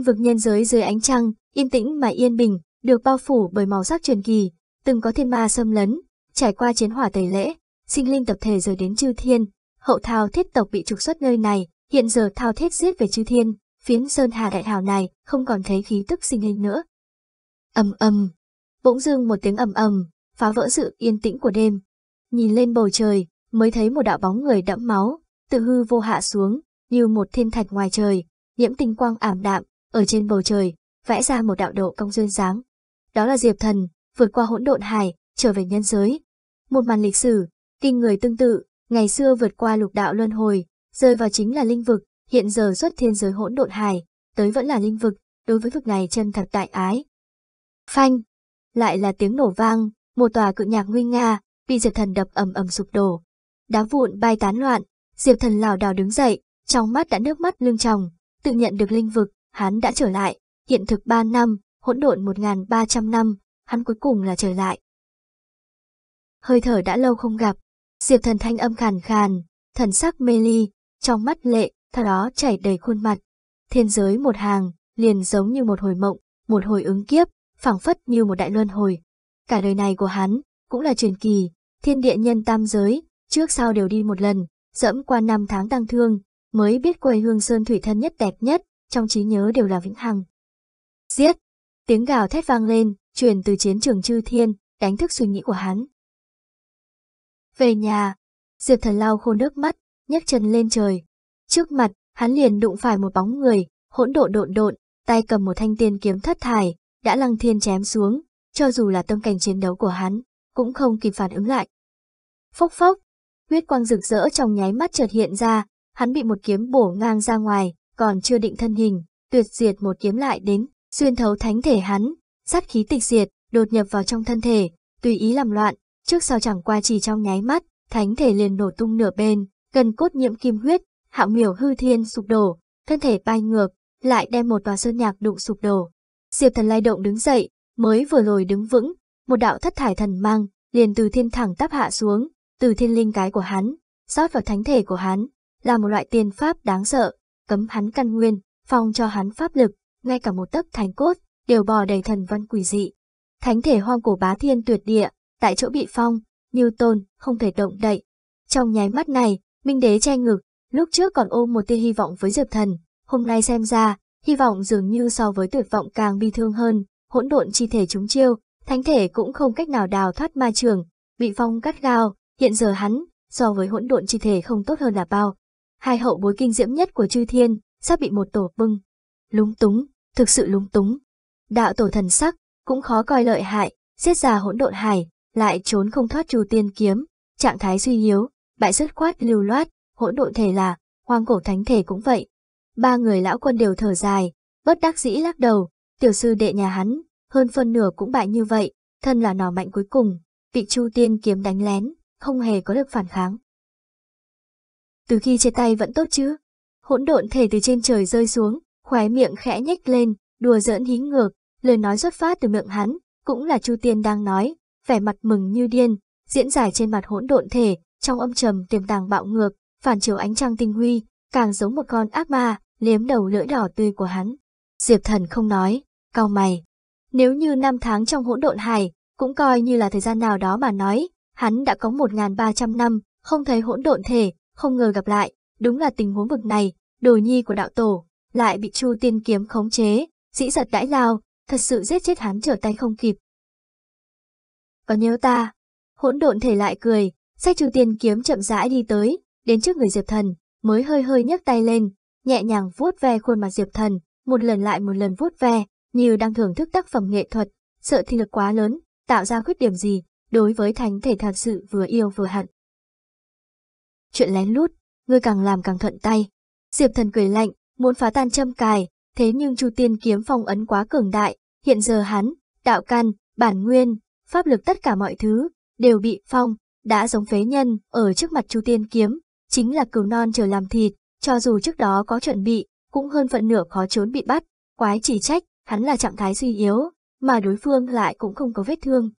Tinh vực nhân giới dưới ánh trăng, yên tĩnh mà yên bình, được bao phủ bởi màu sắc truyền kỳ, từng có thiên ma xâm lấn, trải qua chiến hỏa tẩy lễ, sinh linh tập thể rời đến chư thiên, hậu thao thiết tộc bị trục xuất nơi này, hiện giờ thao thiết giết về chư thiên, phiến sơn hà đại hào này không còn thấy khí tức sinh linh nữa. Ầm ầm, bỗng dưng một tiếng ầm ầm, phá vỡ sự yên tĩnh của đêm. Nhìn lên bầu trời, mới thấy một đạo bóng người đẫm máu, tự hư vô hạ xuống, như một thiên thạch ngoài trời, nhiễm tinh quang ảm đạm, ở trên bầu trời, vẽ ra một đạo độ cong duyên dáng. Đó là Diệp Thần, vượt qua hỗn độn hải, trở về nhân giới. Một màn lịch sử, kinh người tương tự, ngày xưa vượt qua lục đạo luân hồi, rơi vào chính là linh vực, hiện giờ xuất thiên giới hỗn độn hải, tới vẫn là linh vực, đối với vực này chân thật tại ái. Phanh, lại là tiếng nổ vang, một tòa cự nhạc nguy nga, bị Diệp Thần đập ầm ầm sụp đổ. Đá vụn bay tán loạn, Diệp Thần lảo đảo đứng dậy, trong mắt đã nước mắt lưng tròng, tự nhận được linh vực, hắn đã trở lại, hiện thực 3 năm, hỗn độn 1.300 năm, hắn cuối cùng là trở lại. Hơi thở đã lâu không gặp, Diệp thần thanh âm khàn khàn, thần sắc mê ly, trong mắt lệ, theo đó chảy đầy khuôn mặt. Thiên giới một hàng, liền giống như một hồi mộng, một hồi ứng kiếp, phảng phất như một đại luân hồi. Cả đời này của hắn, cũng là truyền kỳ, thiên địa nhân tam giới, trước sau đều đi một lần, dẫm qua năm tháng tăng thương, mới biết quê hương sơn thủy thân nhất đẹp nhất, trong trí nhớ đều là vĩnh hằng. Giết! Tiếng gào thét vang lên, truyền từ chiến trường chư thiên, đánh thức suy nghĩ của hắn. Về nhà, Diệp Thần lau khô nước mắt, nhấc chân lên trời. Trước mặt, hắn liền đụng phải một bóng người, hỗn độn độn độn, tay cầm một thanh tiên kiếm thất thải, đã lăng thiên chém xuống, cho dù là tâm cảnh chiến đấu của hắn, cũng không kịp phản ứng lại. Phốc phốc, huyết quang rực rỡ trong nháy mắt chợt hiện ra, hắn bị một kiếm bổ ngang ra ngoài, còn chưa định thân hình, tuyệt diệt một kiếm lại đến, xuyên thấu thánh thể hắn, sát khí tịch diệt, đột nhập vào trong thân thể, tùy ý làm loạn, trước sau chẳng qua chỉ trong nháy mắt, thánh thể liền nổ tung nửa bên, gần cốt nhiễm kim huyết, hạo miểu hư thiên sụp đổ, thân thể bay ngược, lại đem một tòa sơn nhạc đụng sụp đổ. Diệp thần lai động đứng dậy, mới vừa lồi đứng vững, một đạo thất thải thần mang, liền từ thiên thẳng tắp hạ xuống, từ thiên linh cái của hắn, sót vào thánh thể của hắn, là một loại tiên pháp đáng sợ, cấm hắn căn nguyên, phong cho hắn pháp lực, ngay cả một tấc thánh cốt, đều bò đầy thần văn quỷ dị. Thánh thể hoang cổ bá thiên tuyệt địa, tại chỗ bị phong, như tôn, không thể động đậy. Trong nháy mắt này, Minh Đế che ngực, lúc trước còn ôm một tia hy vọng với Diệp Thần, hôm nay xem ra, hy vọng dường như so với tuyệt vọng càng bi thương hơn, hỗn độn chi thể chúng chiêu, thánh thể cũng không cách nào đào thoát ma trường, bị phong cắt gao, hiện giờ hắn, so với hỗn độn chi thể không tốt hơn là bao, hai hậu bối kinh diễm nhất của chư thiên, sắp bị một tổ bưng. Lúng túng, thực sự lúng túng. Đạo tổ thần sắc, cũng khó coi lợi hại, giết ra hỗn độn hải, lại trốn không thoát trù tiên kiếm, trạng thái suy yếu, bại dứt quát lưu loát, hỗn độn thể là, hoang cổ thánh thể cũng vậy. Ba người lão quân đều thở dài, bất đắc dĩ lắc đầu, tiểu sư đệ nhà hắn, hơn phân nửa cũng bại như vậy, thân là nỏ mạnh cuối cùng, bị chu tiên kiếm đánh lén, không hề có được phản kháng từ khi chia tay vẫn tốt chứ. Hỗn độn thể từ trên trời rơi xuống, khóe miệng khẽ nhếch lên, đùa giỡn hí ngược, lời nói xuất phát từ miệng hắn, cũng là Chu Tiên đang nói, vẻ mặt mừng như điên, diễn giải trên mặt hỗn độn thể, trong âm trầm tiềm tàng bạo ngược, phản chiếu ánh trăng tinh huy, càng giống một con ác ma, liếm đầu lưỡi đỏ tươi của hắn. Diệp Thần không nói, cau mày. Nếu như năm tháng trong hỗn độn hải, cũng coi như là thời gian nào đó mà nói, hắn đã có 1.300 năm, không thấy hỗn độn thể, không ngờ gặp lại, đúng là tình huống vực này, đồ nhi của đạo tổ, lại bị Chu Tiên Kiếm khống chế, dĩ giật đãi lao, thật sự giết chết hắn trở tay không kịp. còn nhớ ta, hỗn độn thể lại cười, sách Chu Tiên Kiếm chậm rãi đi tới, đến trước người Diệp Thần, mới hơi hơi nhấc tay lên, nhẹ nhàng vuốt ve khuôn mặt Diệp Thần, một lần lại một lần vuốt ve, như đang thưởng thức tác phẩm nghệ thuật, sợ thi lực quá lớn, tạo ra khuyết điểm gì, đối với thánh thể thật sự vừa yêu vừa hận chuyện lén lút, ngươi càng làm càng thuận tay. Diệp thần cười lạnh, muốn phá tan châm cài, thế nhưng Chu Tiên kiếm phong ấn quá cường đại, hiện giờ hắn, đạo căn, bản nguyên, pháp lực tất cả mọi thứ, đều bị phong, đã giống phế nhân, ở trước mặt Chu Tiên kiếm, chính là cừu non chờ làm thịt, cho dù trước đó có chuẩn bị, cũng hơn phận nửa khó trốn bị bắt, quái chỉ trách, hắn là trạng thái suy yếu, mà đối phương lại cũng không có vết thương.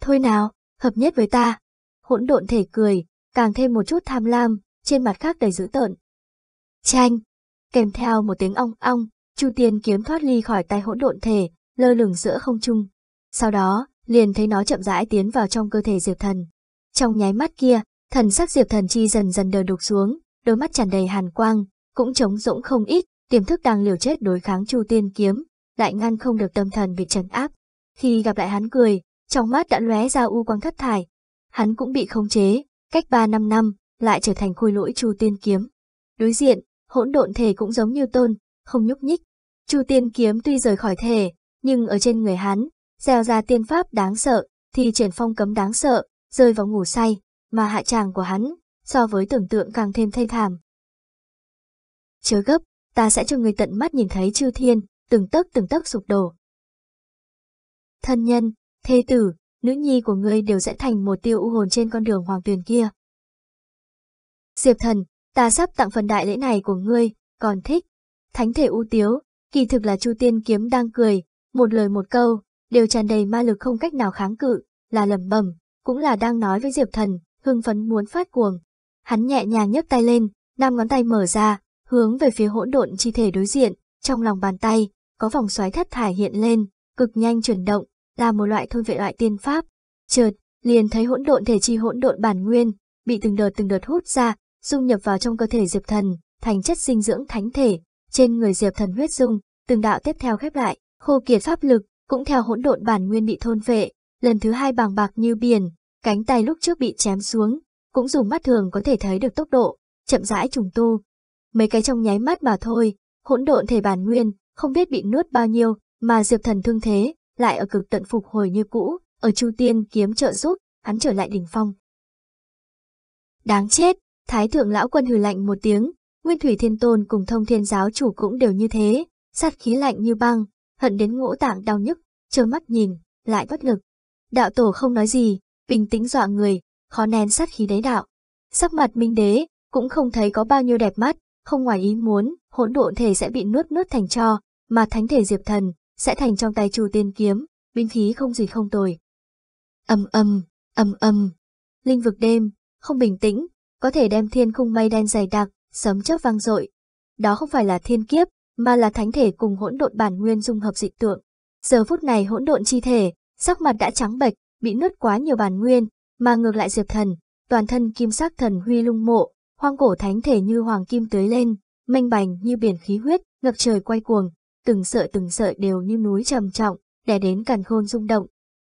Thôi nào, hợp nhất với ta, hỗn độn thể cười, càng thêm một chút tham lam, trên mặt khác đầy dữ tợn. Chanh! Kèm theo một tiếng ong ong, Chu Tiên kiếm thoát ly khỏi tay hỗn độn thể, lơ lửng giữa không trung. Sau đó, liền thấy nó chậm rãi tiến vào trong cơ thể Diệp Thần. Trong nháy mắt kia, thần sắc Diệp Thần chi dần dần đờ đục xuống, đôi mắt tràn đầy hàn quang, cũng trống rỗng không ít, tiềm thức đang liều chết đối kháng Chu Tiên kiếm, lại ngăn không được tâm thần bị trấn áp. Khi gặp lại hắn cười, trong mắt đã lóe ra u quang thất thải. Hắn cũng bị khống chế, Cách 3 năm năm, lại trở thành khôi lỗi Chu Tiên Kiếm. Đối diện, hỗn độn thể cũng giống như tôn, không nhúc nhích. Chu Tiên Kiếm tuy rời khỏi thể, nhưng ở trên người hắn, gieo ra tiên pháp đáng sợ, thì triển phong cấm đáng sợ, rơi vào ngủ say, mà hạ tràng của hắn, so với tưởng tượng càng thêm thê thảm. Chớ gấp, ta sẽ cho người tận mắt nhìn thấy chư thiên, từng tấc từng tấc sụp đổ. Thân nhân, thê tử, nữ nhi của ngươi đều sẽ thành một tiêu u hồn trên con đường hoàng tuyền kia. Diệp thần, ta sắp tặng phần đại lễ này của ngươi, còn thích. Thánh thể u tiếu, kỳ thực là Chu Tiên Kiếm đang cười, một lời một câu, đều tràn đầy ma lực không cách nào kháng cự, là lẩm bẩm, cũng là đang nói với Diệp thần, hưng phấn muốn phát cuồng. Hắn nhẹ nhàng nhấc tay lên, năm ngón tay mở ra, hướng về phía hỗn độn chi thể đối diện, trong lòng bàn tay, có vòng xoáy thất thải hiện lên, cực nhanh chuyển động, là một loại thôn vệ loại tiên pháp. Chợt, liền thấy hỗn độn thể chi hỗn độn bản nguyên, bị từng đợt từng đợt hút ra, dung nhập vào trong cơ thể Diệp Thần, thành chất dinh dưỡng thánh thể, trên người Diệp Thần huyết dung, từng đạo tiếp theo khép lại, khô kiệt pháp lực, cũng theo hỗn độn bản nguyên bị thôn vệ, lần thứ hai bàng bạc như biển, cánh tay lúc trước bị chém xuống, cũng dùng mắt thường có thể thấy được tốc độ, chậm rãi trùng tu. Mấy cái trong nháy mắt mà thôi, hỗn độn thể bản nguyên, không biết bị nuốt bao nhiêu, mà Diệp Thần thương thế, lại ở cực tận phục hồi như cũ, ở Chu Tiên kiếm trợ giúp, hắn trở lại đỉnh phong. Đáng chết, Thái thượng lão quân hừ lạnh một tiếng, Nguyên Thủy Thiên Tôn cùng Thông Thiên giáo chủ cũng đều như thế, sát khí lạnh như băng, hận đến ngũ tạng đau nhức, trơ mắt nhìn, lại bất lực. Đạo tổ không nói gì, bình tĩnh dọa người, khó nén sát khí đấy đạo. Sắc mặt Minh Đế cũng không thấy có bao nhiêu đẹp mắt, không ngoài ý muốn, hỗn độn thể sẽ bị nuốt nuốt thành cho mà thánh thể Diệp Thần sẽ thành trong tay Chu Tiên kiếm, binh khí không gì không tồi. Âm âm, âm âm, linh vực đêm, không bình tĩnh, có thể đem thiên khung mây đen dày đặc, sấm chớp vang dội. Đó không phải là thiên kiếp, mà là thánh thể cùng hỗn độn bản nguyên dung hợp dị tượng. Giờ phút này hỗn độn chi thể, sắc mặt đã trắng bệch, bị nứt quá nhiều bản nguyên, mà ngược lại Diệp Thần, toàn thân kim sắc thần huy lung mộ, hoang cổ thánh thể như hoàng kim tưới lên, mênh bành như biển khí huyết, ngập trời quay cuồng, từng sợi từng sợi đều như núi trầm trọng, đè đến càn khôn rung động.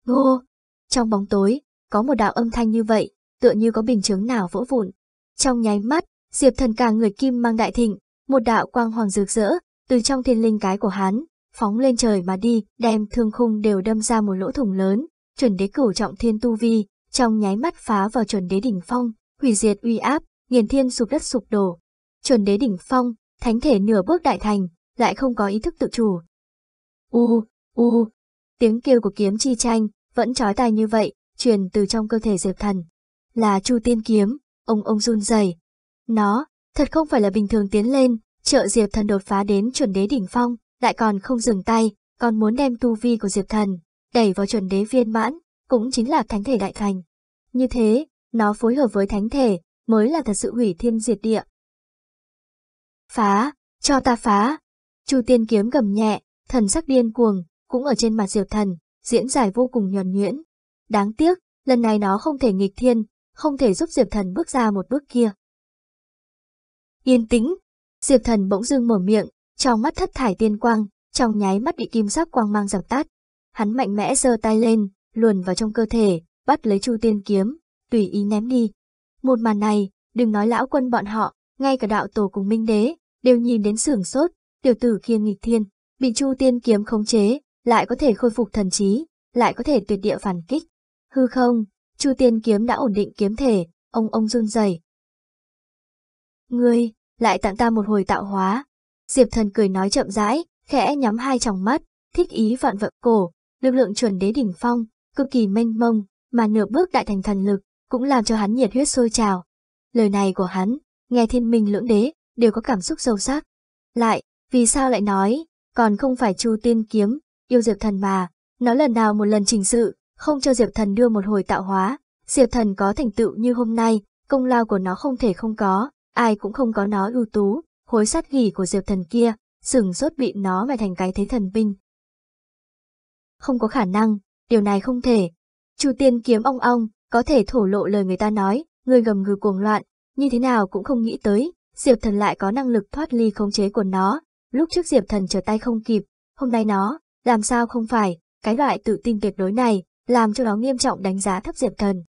Ngô! Trong bóng tối, có một đạo âm thanh như vậy, tựa như có bình chứng nào vỗ vụn. Trong nháy mắt, Diệp thần cả người kim mang đại thịnh, một đạo quang hoàng rực rỡ, từ trong thiên linh cái của hắn, phóng lên trời mà đi, đem thương khung đều đâm ra một lỗ thủng lớn, chuẩn đế cửu trọng thiên tu vi, trong nháy mắt phá vào chuẩn đế đỉnh phong, hủy diệt uy áp, nghiền thiên sụp đất sụp đổ. Chuẩn đế đỉnh phong, thánh thể nửa bước đại thành, lại không có ý thức tự chủ. U, u, tiếng kêu của kiếm chi tranh, vẫn trói tai như vậy, truyền từ trong cơ thể Diệp Thần. Là Chu Tiên Kiếm, ông ông run rẩy. Nó, thật không phải là bình thường tiến lên, trợ Diệp Thần đột phá đến chuẩn đế đỉnh phong, lại còn không dừng tay, còn muốn đem tu vi của Diệp Thần, đẩy vào chuẩn đế viên mãn, cũng chính là thánh thể đại thành. Như thế, nó phối hợp với thánh thể, mới là thật sự hủy thiên diệt địa. Phá, cho ta phá, Chu tiên kiếm gầm nhẹ, thần sắc điên cuồng, cũng ở trên mặt diệp thần, diễn giải vô cùng nhuần nhuyễn. Đáng tiếc, lần này nó không thể nghịch thiên, không thể giúp diệp thần bước ra một bước kia. Yên tĩnh, diệp thần bỗng dưng mở miệng, trong mắt thất thải tiên quang, trong nháy mắt bị kim sắc quang mang dập tắt. Hắn mạnh mẽ giơ tay lên, luồn vào trong cơ thể, bắt lấy chu tiên kiếm, tùy ý ném đi. Một màn này, đừng nói lão quân bọn họ, ngay cả đạo tổ cùng minh đế, đều nhìn đến sưởng sốt, tiểu tử kia nghịch thiên, bị Chu Tiên kiếm khống chế, lại có thể khôi phục thần trí, lại có thể tuyệt địa phản kích. Hư không, Chu Tiên kiếm đã ổn định kiếm thể, ông ông run rẩy. Ngươi, lại tặng ta một hồi tạo hóa. Diệp thần cười nói chậm rãi, khẽ nhắm hai tròng mắt, thích ý vạn vận cổ, lực lượng chuẩn đế đỉnh phong, cực kỳ mênh mông, mà nửa bước đại thành thần lực, cũng làm cho hắn nhiệt huyết sôi trào. Lời này của hắn, nghe thiên minh lưỡng đế, đều có cảm xúc sâu sắc. Lại, vì sao lại nói, còn không phải Chu Tiên kiếm, yêu Diệp Thần mà, nói lần nào một lần trình sự, không cho Diệp Thần đưa một hồi tạo hóa, Diệp Thần có thành tựu như hôm nay, công lao của nó không thể không có, ai cũng không có nó ưu tú, hối sát gỉ của Diệp Thần kia, sừng rốt bị nó mà thành cái thế thần binh. Không có khả năng, điều này không thể. Chu Tiên kiếm ong ong, có thể thổ lộ lời người ta nói, người gầm gừ cuồng loạn, như thế nào cũng không nghĩ tới, Diệp Thần lại có năng lực thoát ly khống chế của nó, Lúc trước Diệp Thần trở tay không kịp, hôm nay nó, làm sao không phải, cái loại tự tin tuyệt đối này, làm cho nó nghiêm trọng đánh giá thấp Diệp Thần.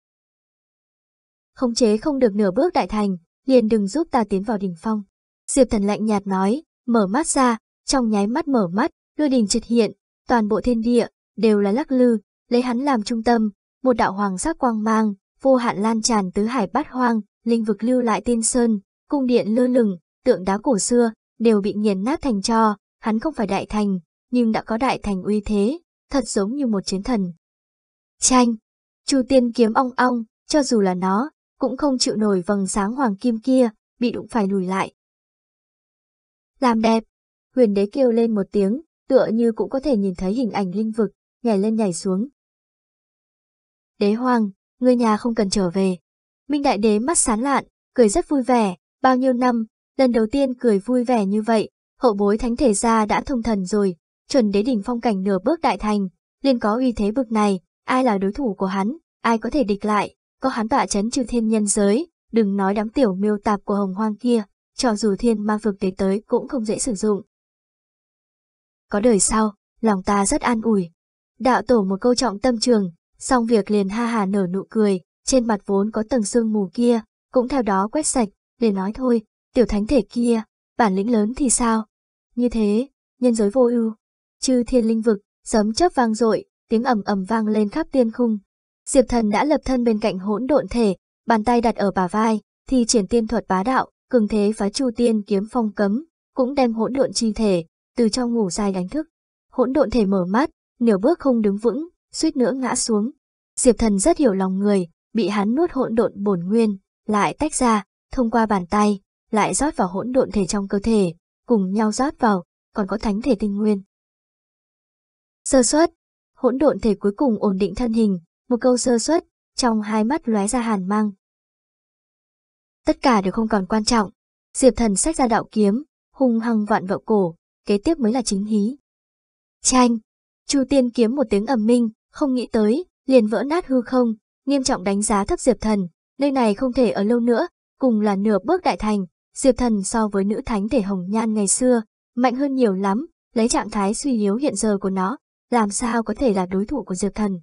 Không chế không được nửa bước đại thành, liền đừng giúp ta tiến vào đỉnh phong. Diệp Thần lạnh nhạt nói, mở mắt ra, trong nháy mắt mở mắt, lôi đình triệt hiện, toàn bộ thiên địa, đều là lắc lư, lấy hắn làm trung tâm, một đạo hoàng sắc quang mang, vô hạn lan tràn tứ hải bát hoang, linh vực lưu lại tiên sơn, cung điện lơ lửng, tượng đá cổ xưa, đều bị nghiền nát thành cho, hắn không phải đại thành, nhưng đã có đại thành uy thế, thật giống như một chiến thần. Chanh, chu tiên kiếm ong ong, cho dù là nó, cũng không chịu nổi vầng sáng hoàng kim kia, bị đụng phải lùi lại. Làm đẹp, huyền đế kêu lên một tiếng, tựa như cũng có thể nhìn thấy hình ảnh linh vực, nhảy lên nhảy xuống. Đế hoàng, người nhà không cần trở về. Minh đại đế mắt sán lạn, cười rất vui vẻ, bao nhiêu năm, Lần đầu tiên cười vui vẻ như vậy, hậu bối thánh thể gia đã thông thần rồi, chuẩn đế đỉnh phong cảnh nửa bước đại thành, liền có uy thế bực này, ai là đối thủ của hắn, ai có thể địch lại, có hắn tọa chấn trừ thiên nhân giới, đừng nói đám tiểu miêu tạp của hồng hoang kia, cho dù thiên ma vực đế tới cũng không dễ sử dụng. Có đời sau, lòng ta rất an ủi. Đạo tổ một câu trọng tâm trường, xong việc liền ha hà nở nụ cười, trên mặt vốn có tầng sương mù kia, cũng theo đó quét sạch, để nói thôi, Tiểu thánh thể kia, bản lĩnh lớn thì sao? Như thế, nhân giới vô ưu, chư thiên linh vực, sấm chớp vang dội, tiếng ầm ầm vang lên khắp tiên khung. Diệp Thần đã lập thân bên cạnh hỗn độn thể, bàn tay đặt ở bả vai, thì triển tiên thuật bá đạo, cường thế phá chu tiên kiếm phong cấm, cũng đem hỗn độn chi thể từ trong ngủ dài đánh thức. Hỗn độn thể mở mắt, nửa bước không đứng vững, suýt nữa ngã xuống. Diệp Thần rất hiểu lòng người, bị hắn nuốt hỗn độn bổn nguyên, lại tách ra, thông qua bàn tay, lại rót vào hỗn độn thể trong cơ thể, cùng nhau rót vào, còn có thánh thể tinh nguyên. Sơ xuất, hỗn độn thể cuối cùng ổn định thân hình, một câu sơ xuất trong hai mắt lóe ra hàn mang. Tất cả đều không còn quan trọng, Diệp Thần sách ra đạo kiếm, hung hăng vạn vậu cổ, kế tiếp mới là chính hí. Chanh, Chu Tiên kiếm một tiếng ầm minh, không nghĩ tới, liền vỡ nát hư không, nghiêm trọng đánh giá thấp Diệp Thần, nơi này không thể ở lâu nữa, cùng là nửa bước đại thành, Diệp Thần so với nữ thánh thể hồng nhan ngày xưa, mạnh hơn nhiều lắm, lấy trạng thái suy yếu hiện giờ của nó, làm sao có thể là đối thủ của Diệp Thần.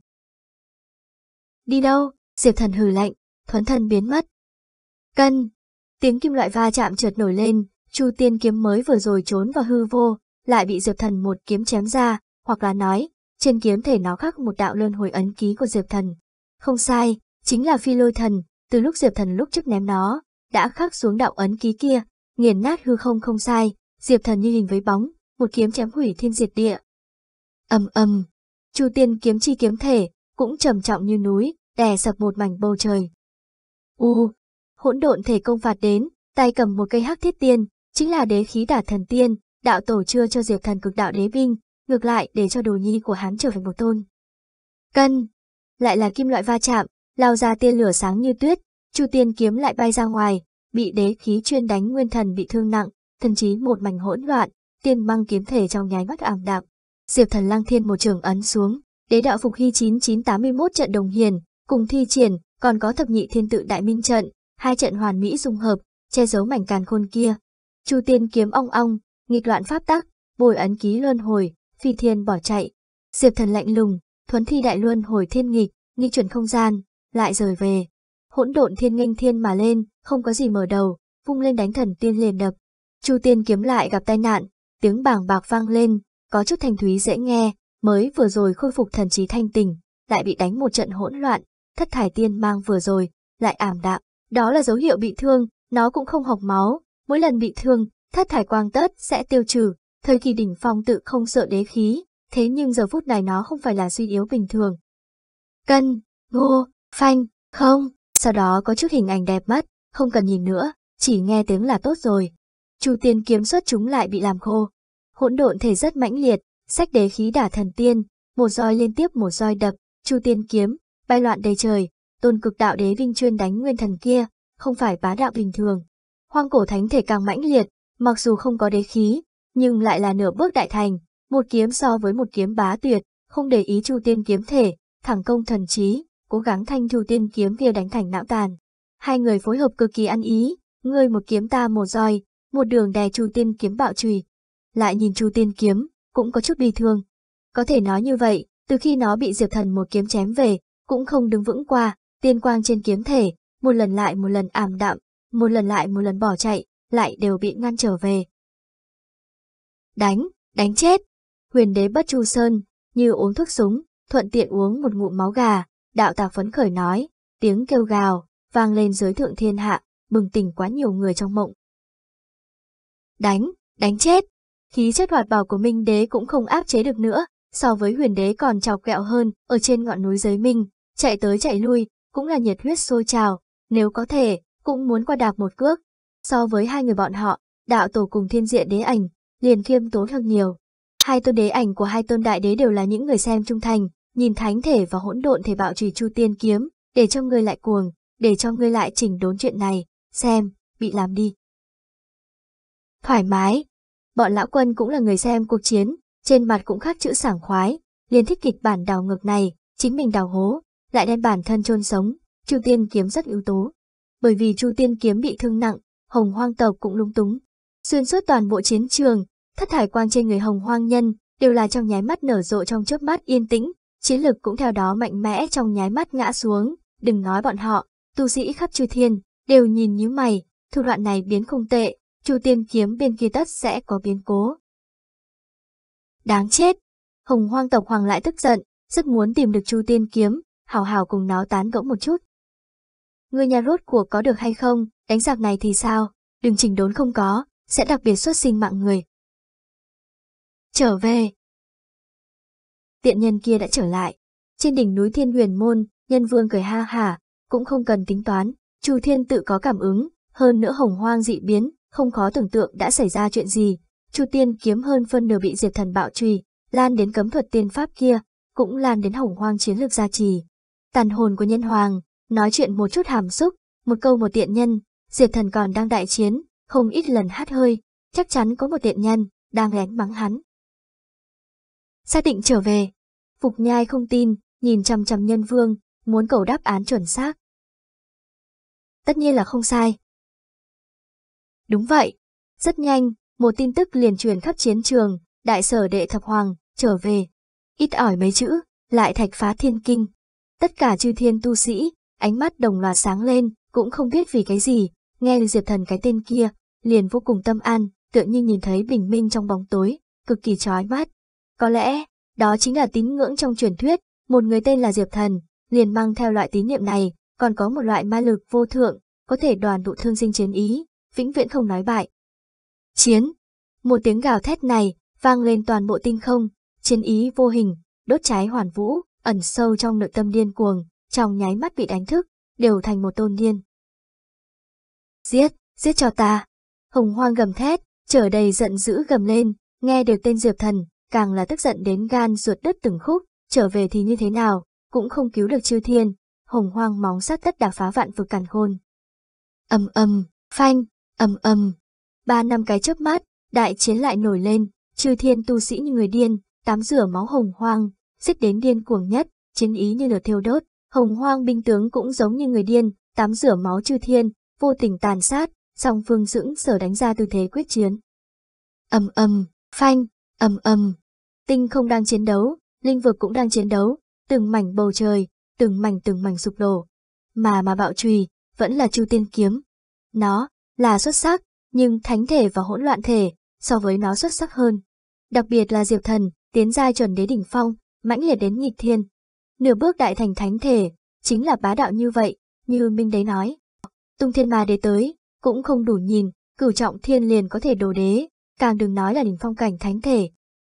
Đi đâu? Diệp Thần hừ lạnh, thuấn thần biến mất. Cân! Tiếng kim loại va chạm chợt nổi lên, Chu Tiên kiếm mới vừa rồi trốn vào hư vô, lại bị Diệp Thần một kiếm chém ra, hoặc là nói, trên kiếm thể nó khắc một đạo luân hồi ấn ký của Diệp Thần. Không sai, chính là phi lôi thần, từ lúc Diệp Thần lúc trước ném nó, đã khắc xuống đạo ấn ký kia, nghiền nát hư không không sai, Diệp Thần như hình với bóng, một kiếm chém hủy thiên diệt địa. Ầm ầm, Chu Tiên kiếm chi kiếm thể cũng trầm trọng như núi, đè sập một mảnh bầu trời. U, hỗn độn thể công phạt đến, tay cầm một cây hắc thiết tiên, chính là đế khí đả thần tiên, đạo tổ chưa cho Diệp Thần cực đạo đế binh, ngược lại để cho đồ nhi của hắn trở thành một tôn. Cân, lại là kim loại va chạm, lao ra tia lửa sáng như tuyết, Chu tiên kiếm lại bay ra ngoài, bị đế khí chuyên đánh nguyên thần bị thương nặng, thần trí một mảnh hỗn loạn, tiên băng kiếm thể trong nháy mắt ảm đạm. Diệp thần lang thiên một trường ấn xuống, đế đạo phục hy 9981 trận đồng hiền, cùng thi triển, còn có thập nhị thiên tự đại minh trận, hai trận hoàn mỹ dung hợp, che giấu mảnh càn khôn kia. Chu tiên kiếm ong ong, nghịch loạn pháp tắc, bồi ấn ký luân hồi, phi thiên bỏ chạy. Diệp thần lạnh lùng, thuấn thi đại luân hồi thiên nghịch, nghịch chuyển không gian, lại rời về hỗn độn thiên nghênh thiên mà lên, không có gì mở đầu, vung lên đánh thần tiên liền đập. Chu tiên kiếm lại gặp tai nạn, tiếng bảng bạc vang lên, có chút thanh thúy dễ nghe, mới vừa rồi khôi phục thần trí thanh tỉnh, lại bị đánh một trận hỗn loạn, thất thải tiên mang vừa rồi, lại ảm đạm. Đó là dấu hiệu bị thương, nó cũng không học máu, mỗi lần bị thương, thất thải quang tất sẽ tiêu trừ, thời kỳ đỉnh phong tự không sợ đế khí, thế nhưng giờ phút này nó không phải là suy yếu bình thường. Cân, ngô, phanh, không, sau đó có chút hình ảnh đẹp mắt, không cần nhìn nữa, chỉ nghe tiếng là tốt rồi. Chu tiên kiếm xuất chúng lại bị làm khô. Hỗn độn thể rất mãnh liệt, sách đế khí đả thần tiên, một roi liên tiếp một roi đập, chu tiên kiếm, bay loạn đầy trời, tôn cực đạo đế vinh chuyên đánh nguyên thần kia, không phải bá đạo bình thường. Hoang cổ thánh thể càng mãnh liệt, mặc dù không có đế khí, nhưng lại là nửa bước đại thành, một kiếm so với một kiếm bá tuyệt, không để ý chu tiên kiếm thể, thẳng công thần trí, cố gắng thanh thủ tiên kiếm kia đánh thành não tàn. Hai người phối hợp cực kỳ ăn ý, ngươi một kiếm ta một roi, một đường đè chu tiên kiếm bạo chùy. Lại nhìn chu tiên kiếm, cũng có chút bi thương. Có thể nói như vậy, từ khi nó bị diệp thần một kiếm chém về, cũng không đứng vững qua, tiên quang trên kiếm thể, một lần lại một lần ảm đạm, một lần lại một lần bỏ chạy, lại đều bị ngăn trở về. Đánh, đánh chết! Huyền đế bất chu sơn, như uống thuốc súng, thuận tiện uống một ngụm máu gà, Đạo tạc phấn khởi nói, tiếng kêu gào, vang lên dưới thượng thiên hạ, bừng tỉnh quá nhiều người trong mộng. Đánh, đánh chết! Khí chất hoạt bào của Minh Đế cũng không áp chế được nữa, so với huyền đế còn chọc kẹo hơn, ở trên ngọn núi giới Minh, chạy tới chạy lui, cũng là nhiệt huyết sôi trào, nếu có thể, cũng muốn qua đạp một cước. So với hai người bọn họ, đạo tổ cùng thiên diện đế ảnh, liền khiêm tốn hơn nhiều. Hai tôn đế ảnh của hai tôn đại đế đều là những người xem trung thành, nhìn thánh thể và hỗn độn thể bạo trì chu tiên kiếm, để cho ngươi lại cuồng, để cho ngươi lại chỉnh đốn chuyện này, xem, bị làm đi. Thoải mái, bọn lão quân cũng là người xem cuộc chiến, trên mặt cũng khắc chữ sảng khoái, liền thích kịch bản đào ngược này, chính mình đào hố, lại đem bản thân chôn sống, Chu Tiên kiếm rất yếu tố. Bởi vì Chu Tiên kiếm bị thương nặng, Hồng Hoang tộc cũng lung túng. Xuyên suốt toàn bộ chiến trường, thất thải quang trên người Hồng Hoang nhân đều là trong nháy mắt nở rộ trong chớp mắt yên tĩnh, chiến lực cũng theo đó mạnh mẽ trong nháy mắt ngã xuống, đừng nói bọn họ, tu sĩ khắp chư thiên, đều nhìn nhíu mày, thủ đoạn này biến không tệ, chu tiên kiếm bên kia tất sẽ có biến cố. Đáng chết! Hồng hoang tộc hoàng lại tức giận, rất muốn tìm được chu tiên kiếm, hào hào cùng nó tán gẫu một chút. Người nhà rốt của có được hay không, đánh giặc này thì sao, đừng chỉnh đốn không có, sẽ đặc biệt xuất sinh mạng người. Trở về, tiện nhân kia đã trở lại. Trên đỉnh núi Thiên Huyền Môn, nhân vương cười ha hả, cũng không cần tính toán, Chu Thiên tự có cảm ứng, hơn nữa hồng hoang dị biến, không khó tưởng tượng đã xảy ra chuyện gì. Chu Tiên kiếm hơn phân nửa bị Diệt Thần bạo trùy, lan đến cấm thuật tiên pháp kia, cũng lan đến hồng hoang chiến lược gia trì. Tàn hồn của nhân hoàng, nói chuyện một chút hàm xúc, một câu một tiện nhân, Diệt Thần còn đang đại chiến, không ít lần hát hơi, chắc chắn có một tiện nhân đang lén mắng hắn xác định trở về. Phục nhai không tin, nhìn chằm chằm nhân vương, muốn cầu đáp án chuẩn xác. Tất nhiên là không sai. Đúng vậy. Rất nhanh, một tin tức liền truyền khắp chiến trường, đại sở đệ thập hoàng, trở về. Ít ỏi mấy chữ, lại thạch phá thiên kinh. Tất cả chư thiên tu sĩ, ánh mắt đồng loạt sáng lên, cũng không biết vì cái gì, nghe được Diệp Thần cái tên kia, liền vô cùng tâm an, tựa như nhìn thấy bình minh trong bóng tối, cực kỳ chói mắt, có lẽ, đó chính là tín ngưỡng trong truyền thuyết, một người tên là Diệp Thần, liền mang theo loại tín niệm này, còn có một loại ma lực vô thượng, có thể đoàn tụ thương sinh chiến ý, vĩnh viễn không nói bại. Chiến! Một tiếng gào thét này, vang lên toàn bộ tinh không, chiến ý vô hình, đốt cháy hoàn vũ, ẩn sâu trong nội tâm điên cuồng, trong nháy mắt bị đánh thức, đều thành một tôn điên. Giết, giết cho ta! Hồng hoang gầm thét, trở đầy giận dữ gầm lên, nghe được tên Diệp Thần, càng là tức giận đến gan ruột đứt từng khúc, trở về thì như thế nào, cũng không cứu được chư thiên, hồng hoang móng sát tất đả phá vạn vực càn khôn. Âm âm, phanh, âm âm, ba năm cái chớp mắt, đại chiến lại nổi lên, chư thiên tu sĩ như người điên, tám rửa máu hồng hoang, giết đến điên cuồng nhất, chiến ý như lửa thiêu đốt, hồng hoang binh tướng cũng giống như người điên, tám rửa máu chư thiên, vô tình tàn sát, song phương dưỡng sở đánh ra tư thế quyết chiến. Âm âm, phanh, âm âm, Tinh không đang chiến đấu, linh vực cũng đang chiến đấu, từng mảnh bầu trời, từng mảnh từng mảnh sụp đổ. Mà mà bạo trùy, vẫn là chu tiên kiếm. Nó, là xuất sắc, nhưng thánh thể và hỗn loạn thể, so với nó xuất sắc hơn. Đặc biệt là diệp thần, tiến giai chuẩn đế đỉnh phong, mãnh liệt đến nghịch thiên. Nửa bước đại thành thánh thể, chính là bá đạo như vậy, như Minh đấy nói. Tung thiên ma đế tới, cũng không đủ nhìn, cửu trọng thiên liền có thể đồ đế, càng đừng nói là đỉnh phong cảnh thánh thể.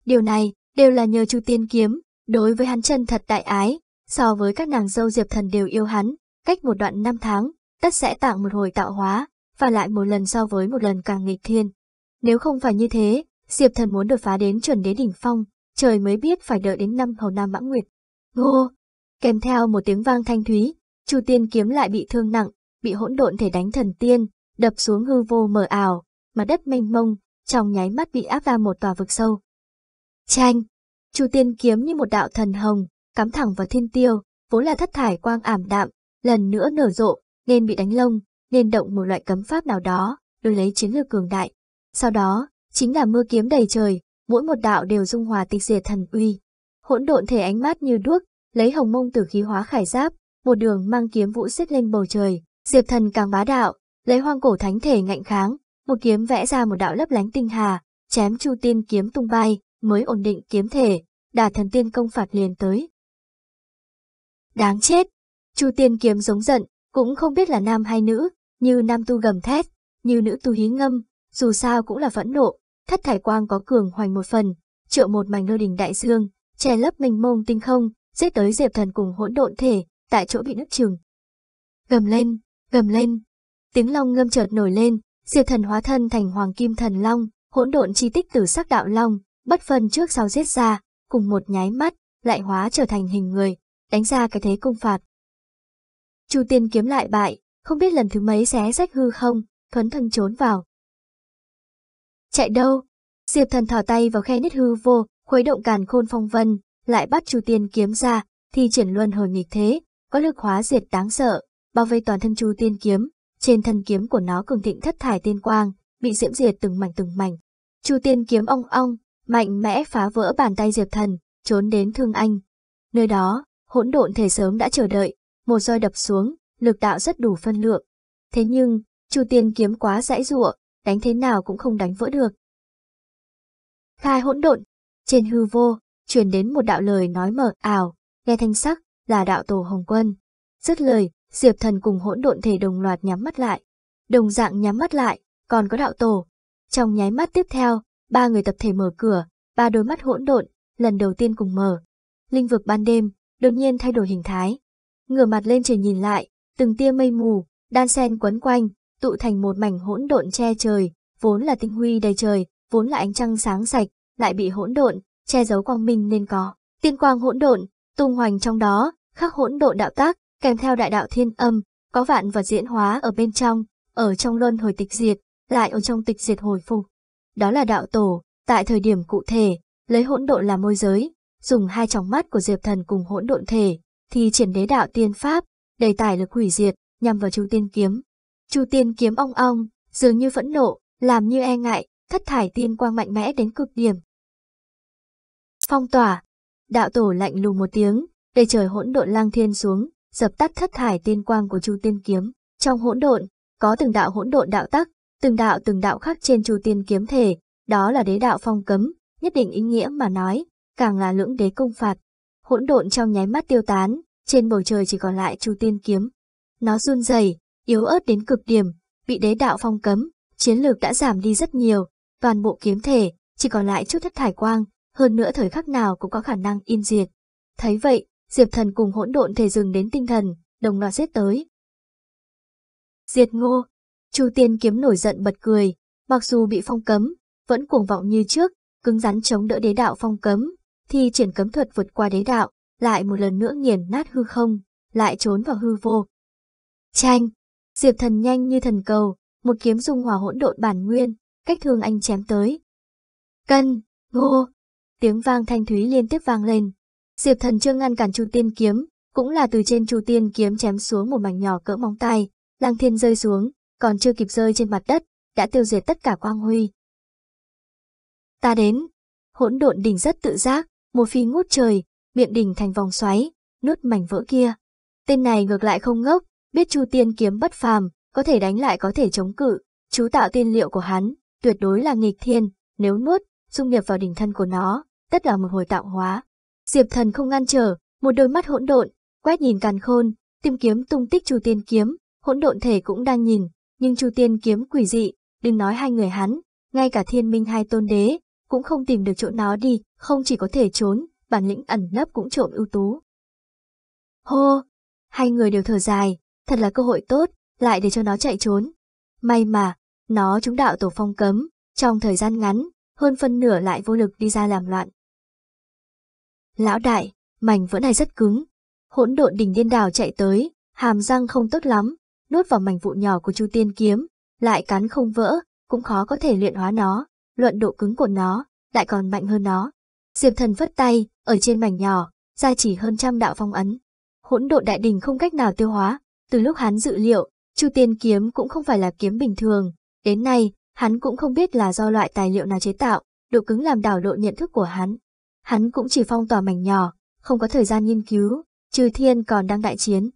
Điều này, đều là nhờ Chu Tiên Kiếm, đối với hắn chân thật đại ái, so với các nàng dâu Diệp Thần đều yêu hắn, cách một đoạn năm tháng, tất sẽ tặng một hồi tạo hóa, và lại một lần so với một lần càng nghịch thiên. Nếu không phải như thế, Diệp Thần muốn đột phá đến chuẩn đế đỉnh phong, trời mới biết phải đợi đến năm hầu nam mãng nguyệt. Ngô! Kèm theo một tiếng vang thanh thúy, Chu Tiên Kiếm lại bị thương nặng, bị hỗn độn thể đánh thần tiên, đập xuống hư vô mờ ảo, mà đất mênh mông, trong nháy mắt bị áp ra một tòa vực sâu. Chanh, Chu Tiên kiếm như một đạo thần hồng, cắm thẳng vào thiên tiêu, vốn là thất thải quang ảm đạm, lần nữa nở rộ, nên bị đánh lông, nên động một loại cấm pháp nào đó, đối lấy chiến lược cường đại. Sau đó, chính là mưa kiếm đầy trời, mỗi một đạo đều dung hòa tịch diệt thần uy. Hỗn độn thể ánh mát như đuốc, lấy hồng mông tử khí hóa khải giáp, một đường mang kiếm vũ xếp lên bầu trời, diệp thần càng bá đạo, lấy hoang cổ thánh thể ngạnh kháng, một kiếm vẽ ra một đạo lấp lánh tinh hà, chém chu tiên kiếm tung bay, mới ổn định kiếm thể, đả thần tiên công phạt liền tới. Đáng chết! Chu tiên kiếm giống giận, cũng không biết là nam hay nữ, như nam tu gầm thét, như nữ tu hí ngâm, dù sao cũng là phẫn nộ, thất thải quang có cường hoành một phần, triệu một mảnh lôi đỉnh đại dương, che lấp mình mông tinh không, giết tới diệp thần cùng hỗn độn thể, tại chỗ bị nứt trường. Gầm lên, gầm lên, tiếng long ngâm chợt nổi lên, diệp thần hóa thân thành hoàng kim thần long, hỗn độn chi tích tử sắc đạo long, bất phân trước sau giết ra, cùng một nháy mắt, lại hóa trở thành hình người, đánh ra cái thế công phạt. Chu tiên kiếm lại bại, không biết lần thứ mấy xé rách hư không, thuấn thân trốn vào. Chạy đâu? Diệp thần thỏ tay vào khe nứt hư vô, khuấy động càn khôn phong vân, lại bắt chu tiên kiếm ra, thì triển luân hồi nghịch thế, có lực hóa diệt đáng sợ, bao vây toàn thân chu tiên kiếm, trên thân kiếm của nó cường thịnh thất thải tiên quang, bị diễm diệt từng mảnh từng mảnh. Chu tiên kiếm ong ong, mạnh mẽ phá vỡ bàn tay Diệp Thần, trốn đến Thương Anh. Nơi đó, hỗn độn thể sớm đã chờ đợi, một roi đập xuống, lực đạo rất đủ phân lượng. Thế nhưng, Chu Tiên kiếm quá dãy dụa, đánh thế nào cũng không đánh vỡ được. Khai hỗn độn, trên hư vô, truyền đến một đạo lời nói mở ảo, nghe thanh sắc, là đạo tổ Hồng Quân. Dứt lời, Diệp Thần cùng hỗn độn thể đồng loạt nhắm mắt lại. Đồng dạng nhắm mắt lại, còn có đạo tổ. Trong nháy mắt tiếp theo, ba người tập thể mở cửa, ba đôi mắt hỗn độn, lần đầu tiên cùng mở. Linh vực ban đêm, đột nhiên thay đổi hình thái. Ngửa mặt lên trời nhìn lại, từng tia mây mù, đan sen quấn quanh, tụ thành một mảnh hỗn độn che trời, vốn là tinh huy đầy trời, vốn là ánh trăng sáng sạch, lại bị hỗn độn, che giấu quang minh nên có. Tiên quang hỗn độn, tung hoành trong đó, khắc hỗn độn đạo tác, kèm theo đại đạo thiên âm, có vạn vật diễn hóa ở bên trong, ở trong luân hồi tịch diệt, lại ở trong tịch diệt hồi phục đó là đạo tổ, tại thời điểm cụ thể, lấy hỗn độn làm môi giới, dùng hai tròng mắt của Diệp Thần cùng hỗn độn thể, thì triển đế đạo tiên pháp, đầy tải lực hủy diệt, nhằm vào Chu Tiên kiếm. Chu Tiên kiếm ong ong, dường như phẫn nộ, làm như e ngại, thất thải tiên quang mạnh mẽ đến cực điểm. Phong tỏa, đạo tổ lạnh lùng một tiếng, đầy trời hỗn độn lang thiên xuống, dập tắt thất thải tiên quang của Chu Tiên kiếm. Trong hỗn độn, có từng đạo hỗn độn đạo tắc, Từng đạo từng đạo khác trên chu tiên kiếm thể, đó là đế đạo phong cấm, nhất định ý nghĩa mà nói, càng là lưỡng đế công phạt. Hỗn độn trong nháy mắt tiêu tán, trên bầu trời chỉ còn lại chu tiên kiếm. Nó run rẩy, yếu ớt đến cực điểm, bị đế đạo phong cấm, chiến lược đã giảm đi rất nhiều, toàn bộ kiếm thể, chỉ còn lại chút thất thải quang, hơn nữa thời khắc nào cũng có khả năng in diệt. Thấy vậy, Diệp Thần cùng hỗn độn thể dừng đến tinh thần, đồng loạt giết tới. Diệt ngô, Chu tiên kiếm nổi giận bật cười, mặc dù bị phong cấm, vẫn cuồng vọng như trước, cứng rắn chống đỡ đế đạo phong cấm, thì triển cấm thuật vượt qua đế đạo, lại một lần nữa nghiền nát hư không, lại trốn vào hư vô. Chanh, diệp thần nhanh như thần cầu, một kiếm dung hòa hỗn độn bản nguyên, cách thương anh chém tới. Cân, ngô, tiếng vang thanh thúy liên tiếp vang lên. Diệp thần chưa ngăn cản chu tiên kiếm, cũng là từ trên chu tiên kiếm chém xuống một mảnh nhỏ cỡ móng tay, lang thiên rơi xuống, còn chưa kịp rơi trên mặt đất, đã tiêu diệt tất cả quang huy. Ta đến, hỗn độn đỉnh rất tự giác, một phi ngút trời, miệng đỉnh thành vòng xoáy, nuốt mảnh vỡ kia. Tên này ngược lại không ngốc, biết Chu Tiên kiếm bất phàm, có thể đánh lại có thể chống cự, chú tạo tiên liệu của hắn, tuyệt đối là nghịch thiên, nếu nuốt, dung nhập vào đỉnh thân của nó, tất là một hồi tạo hóa. Diệp thần không ngăn trở, một đôi mắt hỗn độn, quét nhìn càn khôn, tìm kiếm tung tích Chu Tiên kiếm, hỗn độn thể cũng đang nhìn, nhưng Chu Tiên kiếm quỷ dị, đừng nói hai người hắn, ngay cả thiên minh hai tôn đế, cũng không tìm được chỗ nó đi, không chỉ có thể trốn, bản lĩnh ẩn nấp cũng trộm ưu tú. Hô! Hai người đều thở dài, thật là cơ hội tốt, lại để cho nó chạy trốn. May mà, nó chúng đạo tổ phong cấm, trong thời gian ngắn, hơn phân nửa lại vô lực đi ra làm loạn. Lão đại, mảnh vỡ này rất cứng. Hỗn độn đỉnh điên đảo chạy tới, hàm răng không tốt lắm, nuốt vào mảnh vụ nhỏ của Chu Tiên kiếm, lại cắn không vỡ, cũng khó có thể luyện hóa nó, luận độ cứng của nó, lại còn mạnh hơn nó. Diệp Thần vất tay, ở trên mảnh nhỏ, ra chỉ hơn trăm đạo phong ấn. Hỗn độ đại đình không cách nào tiêu hóa, từ lúc hắn dự liệu, Chu Tiên kiếm cũng không phải là kiếm bình thường, đến nay, hắn cũng không biết là do loại tài liệu nào chế tạo, độ cứng làm đảo lộn nhận thức của hắn. Hắn cũng chỉ phong tỏa mảnh nhỏ, không có thời gian nghiên cứu, trừ thiên còn đang đại chiến,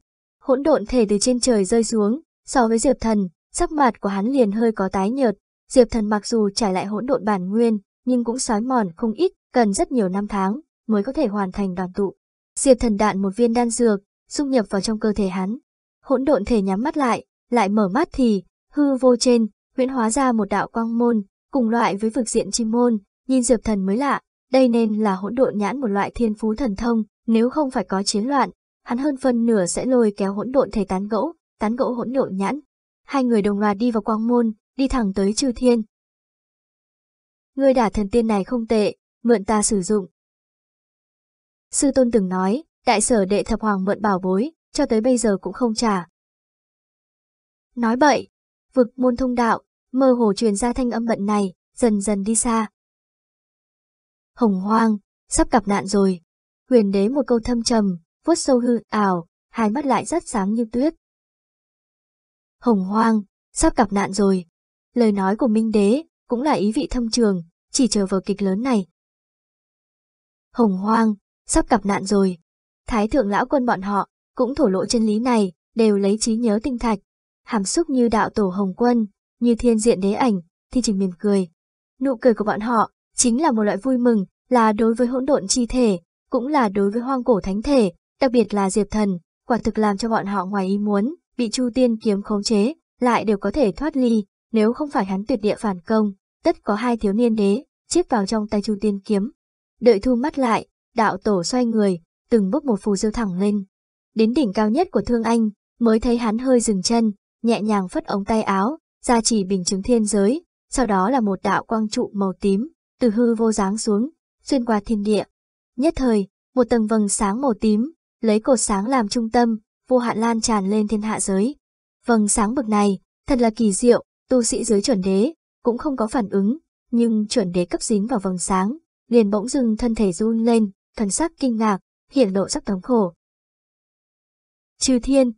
hỗn độn thể từ trên trời rơi xuống, so với Diệp Thần, sắc mặt của hắn liền hơi có tái nhợt. Diệp Thần mặc dù trả lại hỗn độn bản nguyên, nhưng cũng sói mòn không ít, cần rất nhiều năm tháng mới có thể hoàn thành đoàn tụ. Diệp Thần đạn một viên đan dược, xung nhập vào trong cơ thể hắn. Hỗn độn thể nhắm mắt lại, lại mở mắt thì hư vô trên, huyễn hóa ra một đạo quang môn, cùng loại với vực diện chim môn, nhìn Diệp Thần mới lạ, đây nên là hỗn độn nhãn một loại thiên phú thần thông, nếu không phải có chiến loạn, hắn hơn phân nửa sẽ lôi kéo hỗn độn thể tán gẫu, tán gẫu hỗn độn nhãn. Hai người đồng loạt đi vào quang môn, đi thẳng tới chư thiên. Ngươi đả thần tiên này không tệ, mượn ta sử dụng. Sư tôn từng nói, đại sở đệ thập hoàng mượn bảo bối, cho tới bây giờ cũng không trả. Nói bậy, vực môn thông đạo, mơ hồ truyền ra thanh âm bận này, dần dần đi xa. Hồng hoang, sắp gặp nạn rồi. Huyền đế một câu thâm trầm, vuốt sâu hư ảo, hai mắt lại rất sáng như tuyết. Hồng hoang, sắp gặp nạn rồi. Lời nói của Minh Đế cũng là ý vị thâm trường, chỉ chờ vở kịch lớn này. Hồng hoang, sắp gặp nạn rồi. Thái thượng lão quân bọn họ cũng thổ lộ chân lý này, đều lấy trí nhớ tinh thạch. Hàm xúc như đạo tổ hồng quân, như thiên diện đế ảnh, thì chỉ mỉm cười. Nụ cười của bọn họ chính là một loại vui mừng, là đối với hỗn độn chi thể, cũng là đối với hoang cổ thánh thể, đặc biệt là Diệp Thần, quả thực làm cho bọn họ ngoài ý muốn, bị Chu Tiên kiếm khống chế, lại đều có thể thoát ly, nếu không phải hắn tuyệt địa phản công, tất có hai thiếu niên đế, chiếc vào trong tay Chu Tiên kiếm. Đợi thu mắt lại, đạo tổ xoay người, từng bước một phù diêu thẳng lên. Đến đỉnh cao nhất của thương anh, mới thấy hắn hơi dừng chân, nhẹ nhàng phất ống tay áo, ra chỉ bình chứng thiên giới, sau đó là một đạo quang trụ màu tím, từ hư vô dáng xuống, xuyên qua thiên địa. Nhất thời, một tầng vầng sáng màu tím, lấy cột sáng làm trung tâm, vô hạn lan tràn lên thiên hạ giới. Vầng sáng bực này, thật là kỳ diệu, tu sĩ dưới chuẩn đế, cũng không có phản ứng, nhưng chuẩn đế cấp dính vào vầng sáng, liền bỗng dưng thân thể run lên, thần sắc kinh ngạc, hiển lộ sắc thống khổ. trừ thiên,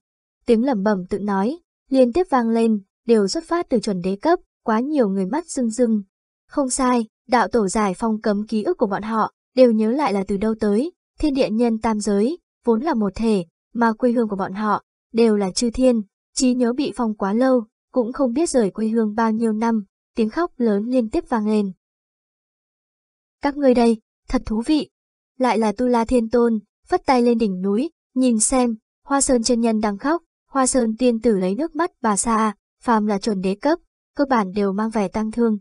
tiếng lẩm bẩm tự nói, liên tiếp vang lên, đều xuất phát từ chuẩn đế cấp, quá nhiều người mắt rưng rưng. Không sai, đạo tổ giải phong cấm ký ức của bọn họ, đều nhớ lại là từ đâu tới, thiên địa nhân tam giới, vốn là một thể, mà quê hương của bọn họ, đều là chư thiên, trí nhớ bị phong quá lâu, cũng không biết rời quê hương bao nhiêu năm, tiếng khóc lớn liên tiếp vang lên. Các ngươi đây, thật thú vị. Lại là Tu La Thiên Tôn, phất tay lên đỉnh núi, nhìn xem, Hoa Sơn chân nhân đang khóc, Hoa Sơn tiên tử lấy nước mắt bà xa, phàm là chuẩn đế cấp, cơ bản đều mang vẻ tăng thương.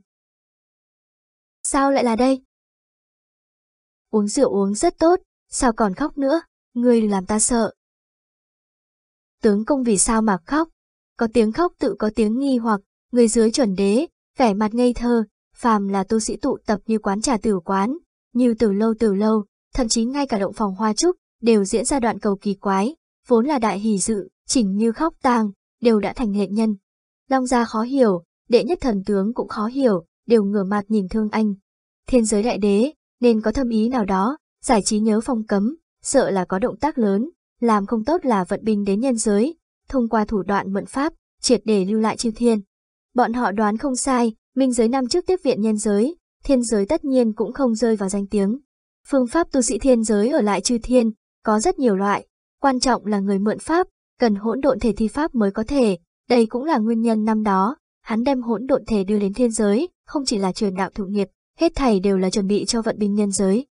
Sao lại là đây? Uống rượu uống rất tốt, sao còn khóc nữa? ngươi làm ta sợ. Tướng công vì sao mà khóc? Có tiếng khóc tự có tiếng nghi hoặc, người dưới chuẩn đế, vẻ mặt ngây thơ, phàm là tu sĩ tụ tập như quán trà tử quán, như từ lâu từ lâu, thậm chí ngay cả động phòng hoa trúc, đều diễn ra đoạn cầu kỳ quái, vốn là đại hỷ dự, chỉnh như khóc tang, đều đã thành lệ nhân. Long gia khó hiểu, đệ nhất thần tướng cũng khó hiểu, đều ngửa mặt nhìn thương anh. Thiên giới đại đế, nên có thâm ý nào đó, giải trí nhớ phong cấm, sợ là có động tác lớn, làm không tốt là vận binh đến nhân giới, thông qua thủ đoạn mượn pháp, triệt để lưu lại chiêu thiên. Bọn họ đoán không sai, minh giới năm trước tiếp viện nhân giới, thiên giới tất nhiên cũng không rơi vào danh tiếng. Phương pháp tu sĩ thiên giới ở lại chư thiên, có rất nhiều loại, quan trọng là người mượn pháp, cần hỗn độn thể thi pháp mới có thể, đây cũng là nguyên nhân năm đó, hắn đem hỗn độn thể đưa đến thiên giới, không chỉ là truyền đạo thụ nghiệp, hết thầy đều là chuẩn bị cho vận binh nhân giới.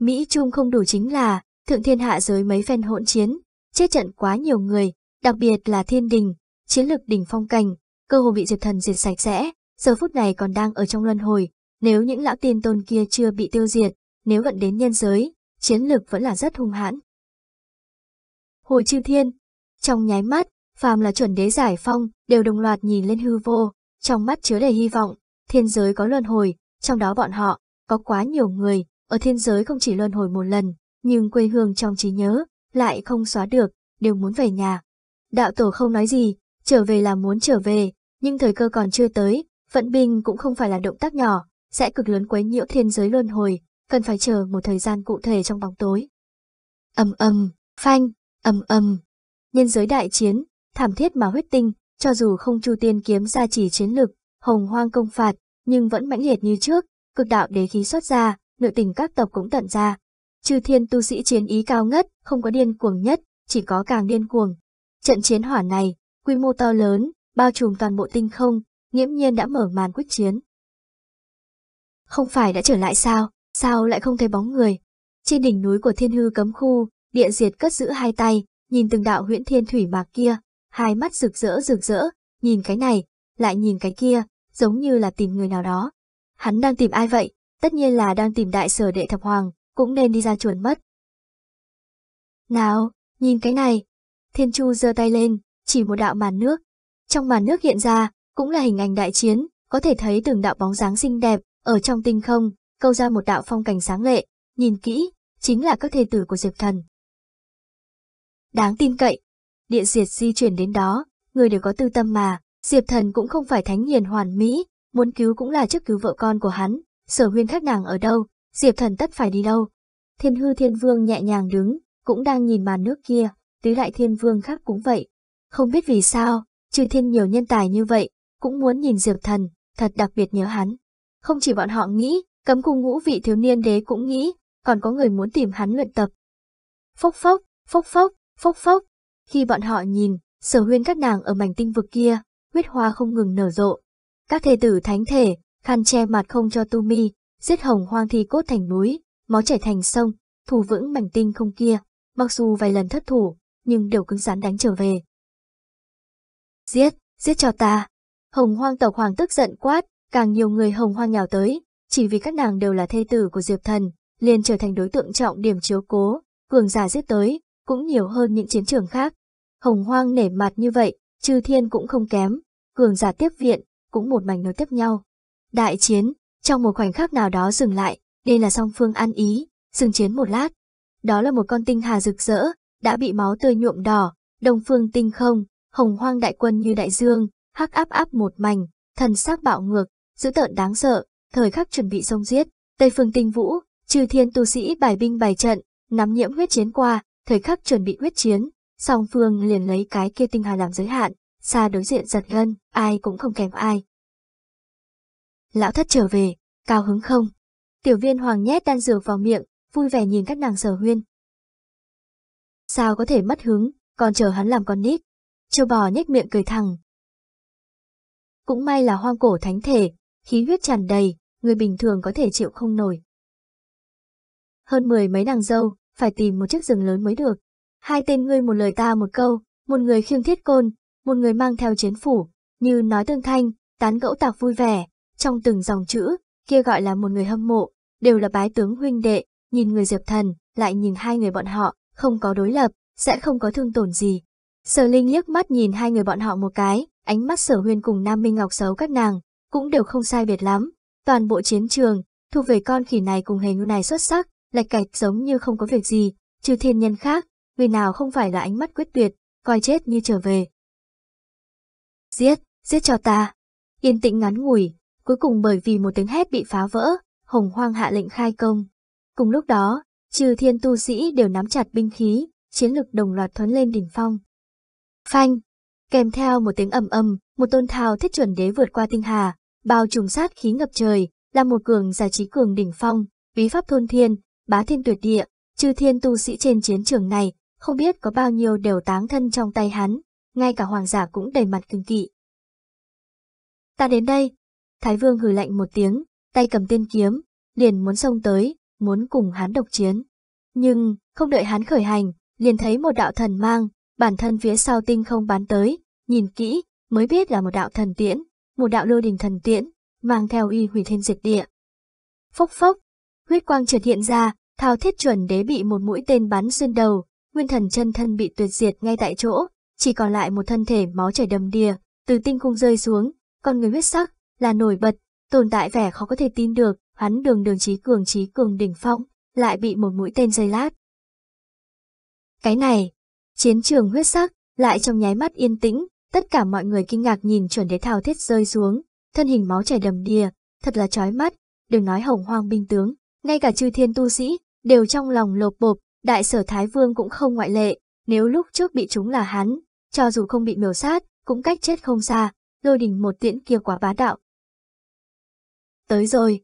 Mỹ Trung không đủ chính là, thượng thiên hạ giới mấy phen hỗn chiến, chết trận quá nhiều người, đặc biệt là thiên đình, chiến lực đỉnh phong cảnh, cơ hồ bị diệt Thần diệt sạch sẽ, giờ phút này còn đang ở trong luân hồi, nếu những lão tiên tôn kia chưa bị tiêu diệt, nếu vận đến nhân giới, chiến lực vẫn là rất hung hãn. Hồi chư thiên, trong nháy mắt, phàm là chuẩn đế giải phong, đều đồng loạt nhìn lên hư vô, trong mắt chứa đầy hy vọng, thiên giới có luân hồi, trong đó bọn họ, có quá nhiều người, ở thiên giới không chỉ luân hồi một lần, nhưng quê hương trong trí nhớ lại không xóa được, đều muốn về nhà. Đạo tổ không nói gì, trở về là muốn trở về, nhưng thời cơ còn chưa tới, vận binh cũng không phải là động tác nhỏ, sẽ cực lớn quấy nhiễu thiên giới luân hồi, cần phải chờ một thời gian cụ thể trong bóng tối. Ầm ầm, phanh, ầm ầm. Nhân giới đại chiến, thảm thiết mà huyết tinh, cho dù không chu tiên kiếm ra chỉ chiến lực, hồng hoang công phạt, nhưng vẫn mãnh liệt như trước, cực đạo đế khí xuất ra, nội tình các tộc cũng tận ra, Chư thiên tu sĩ chiến ý cao ngất, không có điên cuồng nhất, chỉ có càng điên cuồng. Trận chiến hỏa này, quy mô to lớn, bao trùm toàn bộ tinh không, nghiễm nhiên đã mở màn quyết chiến. Không phải đã trở lại sao, sao lại không thấy bóng người? Trên đỉnh núi của thiên hư cấm khu, địa diệt cất giữ hai tay, nhìn từng đạo huyễn thiên thủy mạc kia, hai mắt rực rỡ rực rỡ, nhìn cái này, lại nhìn cái kia, giống như là tìm người nào đó. Hắn đang tìm ai vậy? Tất nhiên là đang tìm đại sở đệ thập hoàng, cũng nên đi ra chuồn mất. Nào, nhìn cái này. Thiên Chu giơ tay lên, chỉ một đạo màn nước. Trong màn nước hiện ra, cũng là hình ảnh đại chiến, có thể thấy từng đạo bóng dáng xinh đẹp, ở trong tinh không, câu ra một đạo phong cảnh sáng lệ, nhìn kỹ, chính là các thê tử của Diệp Thần. Đáng tin cậy, địa diệt di chuyển đến đó, người đều có tư tâm mà, Diệp Thần cũng không phải thánh hiền hoàn mỹ, muốn cứu cũng là chức cứu vợ con của hắn, sở huyên các nàng ở đâu, Diệp thần tất phải đi đâu? Thiên hư thiên vương nhẹ nhàng đứng, cũng đang nhìn màn nước kia, tứ đại thiên vương khác cũng vậy. Không biết vì sao, trừ thiên nhiều nhân tài như vậy, cũng muốn nhìn Diệp thần, thật đặc biệt nhớ hắn. Không chỉ bọn họ nghĩ, cấm cung ngũ vị thiếu niên đế cũng nghĩ, còn có người muốn tìm hắn luyện tập. Phốc phốc, phốc phốc, phốc phốc. Khi bọn họ nhìn, sở huyên các nàng ở mảnh tinh vực kia, huyết hoa không ngừng nở rộ. Các thề tử thánh thể, khăn che mặt không cho tu mi, giết hồng hoang thi cốt thành núi, máu chảy thành sông, thủ vững mảnh tinh không kia, mặc dù vài lần thất thủ, nhưng đều cứng rắn đánh trở về. Giết, giết cho ta! Hồng hoang tộc hoàng tức giận quát, càng nhiều người hồng hoang nhào tới, chỉ vì các nàng đều là thê tử của Diệp Thần, liền trở thành đối tượng trọng điểm chiếu cố, cường giả giết tới, cũng nhiều hơn những chiến trường khác. Hồng hoang nể mặt như vậy, chư thiên cũng không kém, cường giả tiếp viện, cũng một mảnh nối tiếp nhau. Đại chiến, trong một khoảnh khắc nào đó dừng lại, đây là song phương ăn ý, dừng chiến một lát. Đó là một con tinh hà rực rỡ, đã bị máu tươi nhuộm đỏ, đông phương tinh không, hồng hoang đại quân như đại dương, hắc áp áp một mảnh, thần sắc bạo ngược, dữ tợn đáng sợ, thời khắc chuẩn bị xông giết, tây phương tinh vũ, trừ thiên tu sĩ bài binh bài trận, nắm nhiễm huyết chiến qua, thời khắc chuẩn bị huyết chiến, song phương liền lấy cái kia tinh hà làm giới hạn, xa đối diện giật gân, ai cũng không kém ai, lão thất trở về, cao hứng không? Tiểu viên hoàng nhét đan dược vào miệng, vui vẻ nhìn các nàng sở huyên. Sao có thể mất hứng, còn chờ hắn làm con nít. Châu bò nhếch miệng cười thẳng. Cũng may là hoang cổ thánh thể, khí huyết tràn đầy, người bình thường có thể chịu không nổi. Hơn mười mấy nàng dâu, phải tìm một chiếc rừng lớn mới được. Hai tên ngươi một lời ta một câu, một người khiêng thiết côn, một người mang theo chiến phủ, như nói tương thanh, tán gẫu tạc vui vẻ, trong từng dòng chữ, kia gọi là một người hâm mộ, đều là bái tướng huynh đệ, nhìn người Diệp Thần, lại nhìn hai người bọn họ, không có đối lập, sẽ không có thương tổn gì. Sở Linh liếc mắt nhìn hai người bọn họ một cái, ánh mắt Sở Huyên cùng Nam Minh Ngọc xấu các nàng, cũng đều không sai biệt lắm. Toàn bộ chiến trường, thuộc về con khỉ này cùng hề ngưu này xuất sắc, lạch cạch giống như không có việc gì, trừ thiên nhân khác, người nào không phải là ánh mắt quyết tuyệt, coi chết như trở về. Giết, giết cho ta. Yên tĩnh ngắn ngủi, Cuối cùng bởi vì một tiếng hét bị phá vỡ, Hồng Hoang hạ lệnh khai công. Cùng lúc đó, trừ thiên tu sĩ đều nắm chặt binh khí, chiến lực đồng loạt thuấn lên đỉnh phong. Phanh! Kèm theo một tiếng ầm ầm, một tôn thao thiết chuẩn đế vượt qua tinh hà, bao trùng sát khí ngập trời, là một cường giả trí cường đỉnh phong, bí pháp thôn thiên, bá thiên tuyệt địa, trừ thiên tu sĩ trên chiến trường này, không biết có bao nhiêu đều táng thân trong tay hắn, ngay cả hoàng giả cũng đầy mặt kinh kỵ. Ta đến đây, Thái Vương hừ lạnh một tiếng, tay cầm tiên kiếm, liền muốn xông tới, muốn cùng hắn độc chiến. Nhưng, không đợi hắn khởi hành, liền thấy một đạo thần mang, bản thân phía sau tinh không bán tới, nhìn kỹ, mới biết là một đạo thần tiễn, một đạo lôi đình thần tiễn, mang theo y hủy thiên diệt địa. Phốc phốc, huyết quang chợt hiện ra, thao thiết chuẩn đế bị một mũi tên bắn xuyên đầu, nguyên thần chân thân bị tuyệt diệt ngay tại chỗ, chỉ còn lại một thân thể máu chảy đầm đìa, từ tinh khung rơi xuống, con người huyết sắc, là nổi bật, tồn tại vẻ khó có thể tin được, hắn đường đường trí cường trí cường đỉnh phong, lại bị một mũi tên dây lát. Cái này, chiến trường huyết sắc, lại trong nháy mắt yên tĩnh, tất cả mọi người kinh ngạc nhìn chuẩn đế thao thiết rơi xuống, thân hình máu chảy đầm đìa, thật là chói mắt, đừng nói hồng hoang binh tướng, ngay cả chư thiên tu sĩ, đều trong lòng lột bộp, đại sở Thái Vương cũng không ngoại lệ, nếu lúc trước bị chúng là hắn, cho dù không bị miểu sát, cũng cách chết không xa, lôi đình một tiễn kia quá bá đạo, tới rồi.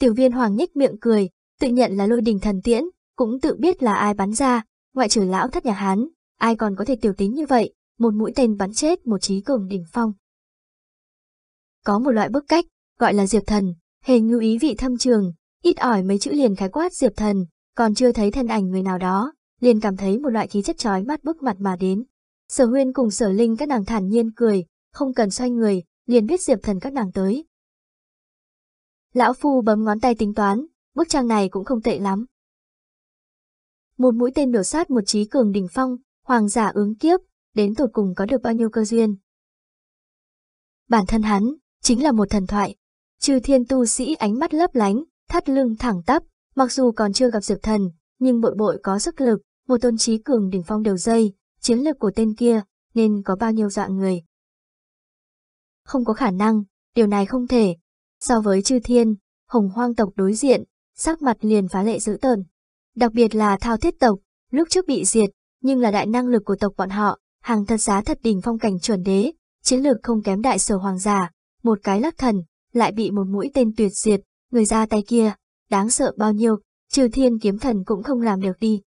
Tiểu viên hoàng nhích miệng cười, tự nhận là lôi đình thần tiễn, cũng tự biết là ai bắn ra, ngoại trừ lão thất nhà hán, ai còn có thể tiểu tính như vậy, một mũi tên bắn chết một trí cường đỉnh phong. Có một loại bức cách, gọi là diệp thần, hề ngưu ý vị thâm trường, ít ỏi mấy chữ liền khái quát diệp thần, còn chưa thấy thân ảnh người nào đó, liền cảm thấy một loại khí chất chói mắt bước mặt mà đến. Sở huyên cùng sở linh các nàng thản nhiên cười, không cần xoay người, liền biết diệp thần các nàng tới, Lão Phu bấm ngón tay tính toán, bức trang này cũng không tệ lắm. Một mũi tên miểu sát một trí cường đỉnh phong, hoàng giả ứng kiếp, đến tột cùng có được bao nhiêu cơ duyên. Bản thân hắn, chính là một thần thoại. Trừ thiên tu sĩ ánh mắt lấp lánh, thắt lưng thẳng tắp, mặc dù còn chưa gặp diệp thần, nhưng bội bội có sức lực, một tôn trí cường đỉnh phong đầu dây, chiến lược của tên kia, nên có bao nhiêu dọa người. Không có khả năng, điều này không thể, So với chư thiên, hồng hoang tộc đối diện, sắc mặt liền phá lệ dữ tợn. Đặc biệt là thao thiết tộc, lúc trước bị diệt, nhưng là đại năng lực của tộc bọn họ, hàng thật giá thật đỉnh phong cảnh chuẩn đế, chiến lược không kém đại sở hoàng giả, một cái lắc thần, lại bị một mũi tên tuyệt diệt, người ra tay kia, đáng sợ bao nhiêu, chư thiên kiếm thần cũng không làm được đi.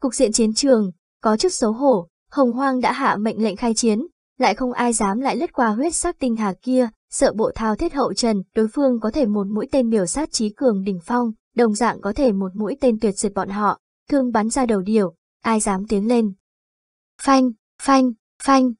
Cục diện chiến trường, có chút xấu hổ, hồng hoang đã hạ mệnh lệnh khai chiến, lại không ai dám lại lướt qua huyết sắc tinh hà kia, Sợ bộ thao thiết hậu trần, đối phương có thể một mũi tên miểu sát trí cường đỉnh phong, đồng dạng có thể một mũi tên tuyệt diệt bọn họ, thương bắn ra đầu điểu, ai dám tiến lên. Phanh, phanh, phanh,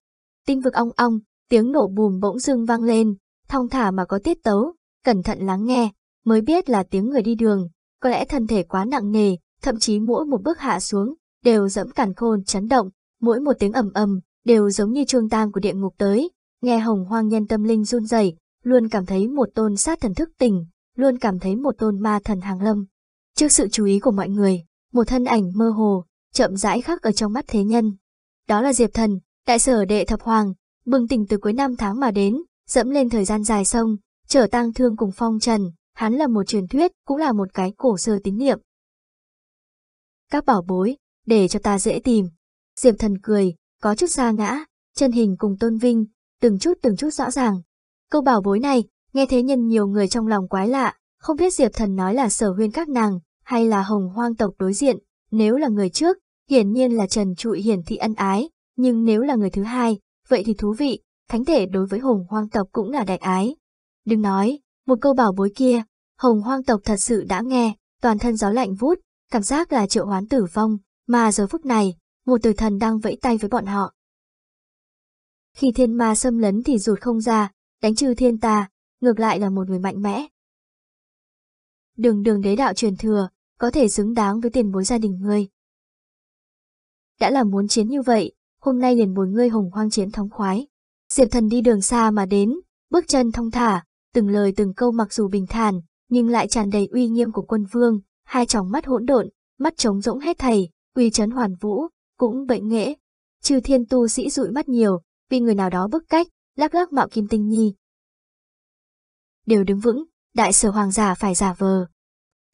tinh vực ong ong, tiếng nổ bùm bỗng dưng vang lên, thong thả mà có tiết tấu, cẩn thận lắng nghe, mới biết là tiếng người đi đường, có lẽ thân thể quá nặng nề, thậm chí mỗi một bước hạ xuống, đều dẫm cản khôn chấn động, mỗi một tiếng ầm ầm, đều giống như chuông tang của địa ngục tới, Nghe hồng hoang nhân tâm linh run rẩy, luôn cảm thấy một tôn sát thần thức tình, luôn cảm thấy một tôn ma thần hàng lâm. Trước sự chú ý của mọi người, một thân ảnh mơ hồ, chậm rãi khắc ở trong mắt thế nhân. Đó là Diệp Thần, đại sở đệ thập hoàng, bừng tỉnh từ cuối năm tháng mà đến, dẫm lên thời gian dài sông, trở tang thương cùng phong trần, hắn là một truyền thuyết, cũng là một cái cổ xưa tín niệm. Các bảo bối, để cho ta dễ tìm. Diệp Thần cười, có chút xa ngã, chân hình cùng tôn vinh, từng chút từng chút rõ ràng. Câu bảo bối này, nghe thế nhân nhiều người trong lòng quái lạ, không biết Diệp Thần nói là sở huyên các nàng, hay là hồng hoang tộc đối diện, nếu là người trước, hiển nhiên là Trần Trụi hiển thị ân ái, nhưng nếu là người thứ hai, vậy thì thú vị, thánh thể đối với hồng hoang tộc cũng là đại ái. Đừng nói, một câu bảo bối kia, hồng hoang tộc thật sự đã nghe, toàn thân gió lạnh vút, cảm giác là triệu hoán tử vong, mà giờ phút này, một từ thần đang vẫy tay với bọn họ. Khi thiên ma xâm lấn thì rụt không ra, đánh trừ thiên tà, ngược lại là một người mạnh mẽ. Đường đường đế đạo truyền thừa, có thể xứng đáng với tiền bối gia đình ngươi. Đã là muốn chiến như vậy, hôm nay liền bốn ngươi hùng hoang chiến thống khoái. Diệp thần đi đường xa mà đến, bước chân thong thả, từng lời từng câu mặc dù bình thản, nhưng lại tràn đầy uy nghiêm của quân vương, hai tròng mắt hỗn độn, mắt trống rỗng hết thầy, uy chấn hoàn vũ, cũng bệnh nghệ. trừ thiên tu sĩ rụi mắt nhiều, bị người nào đó bức cách, lắc lắc mạo kim tinh nhi. Đều đứng vững, đại sở hoàng giả phải giả vờ.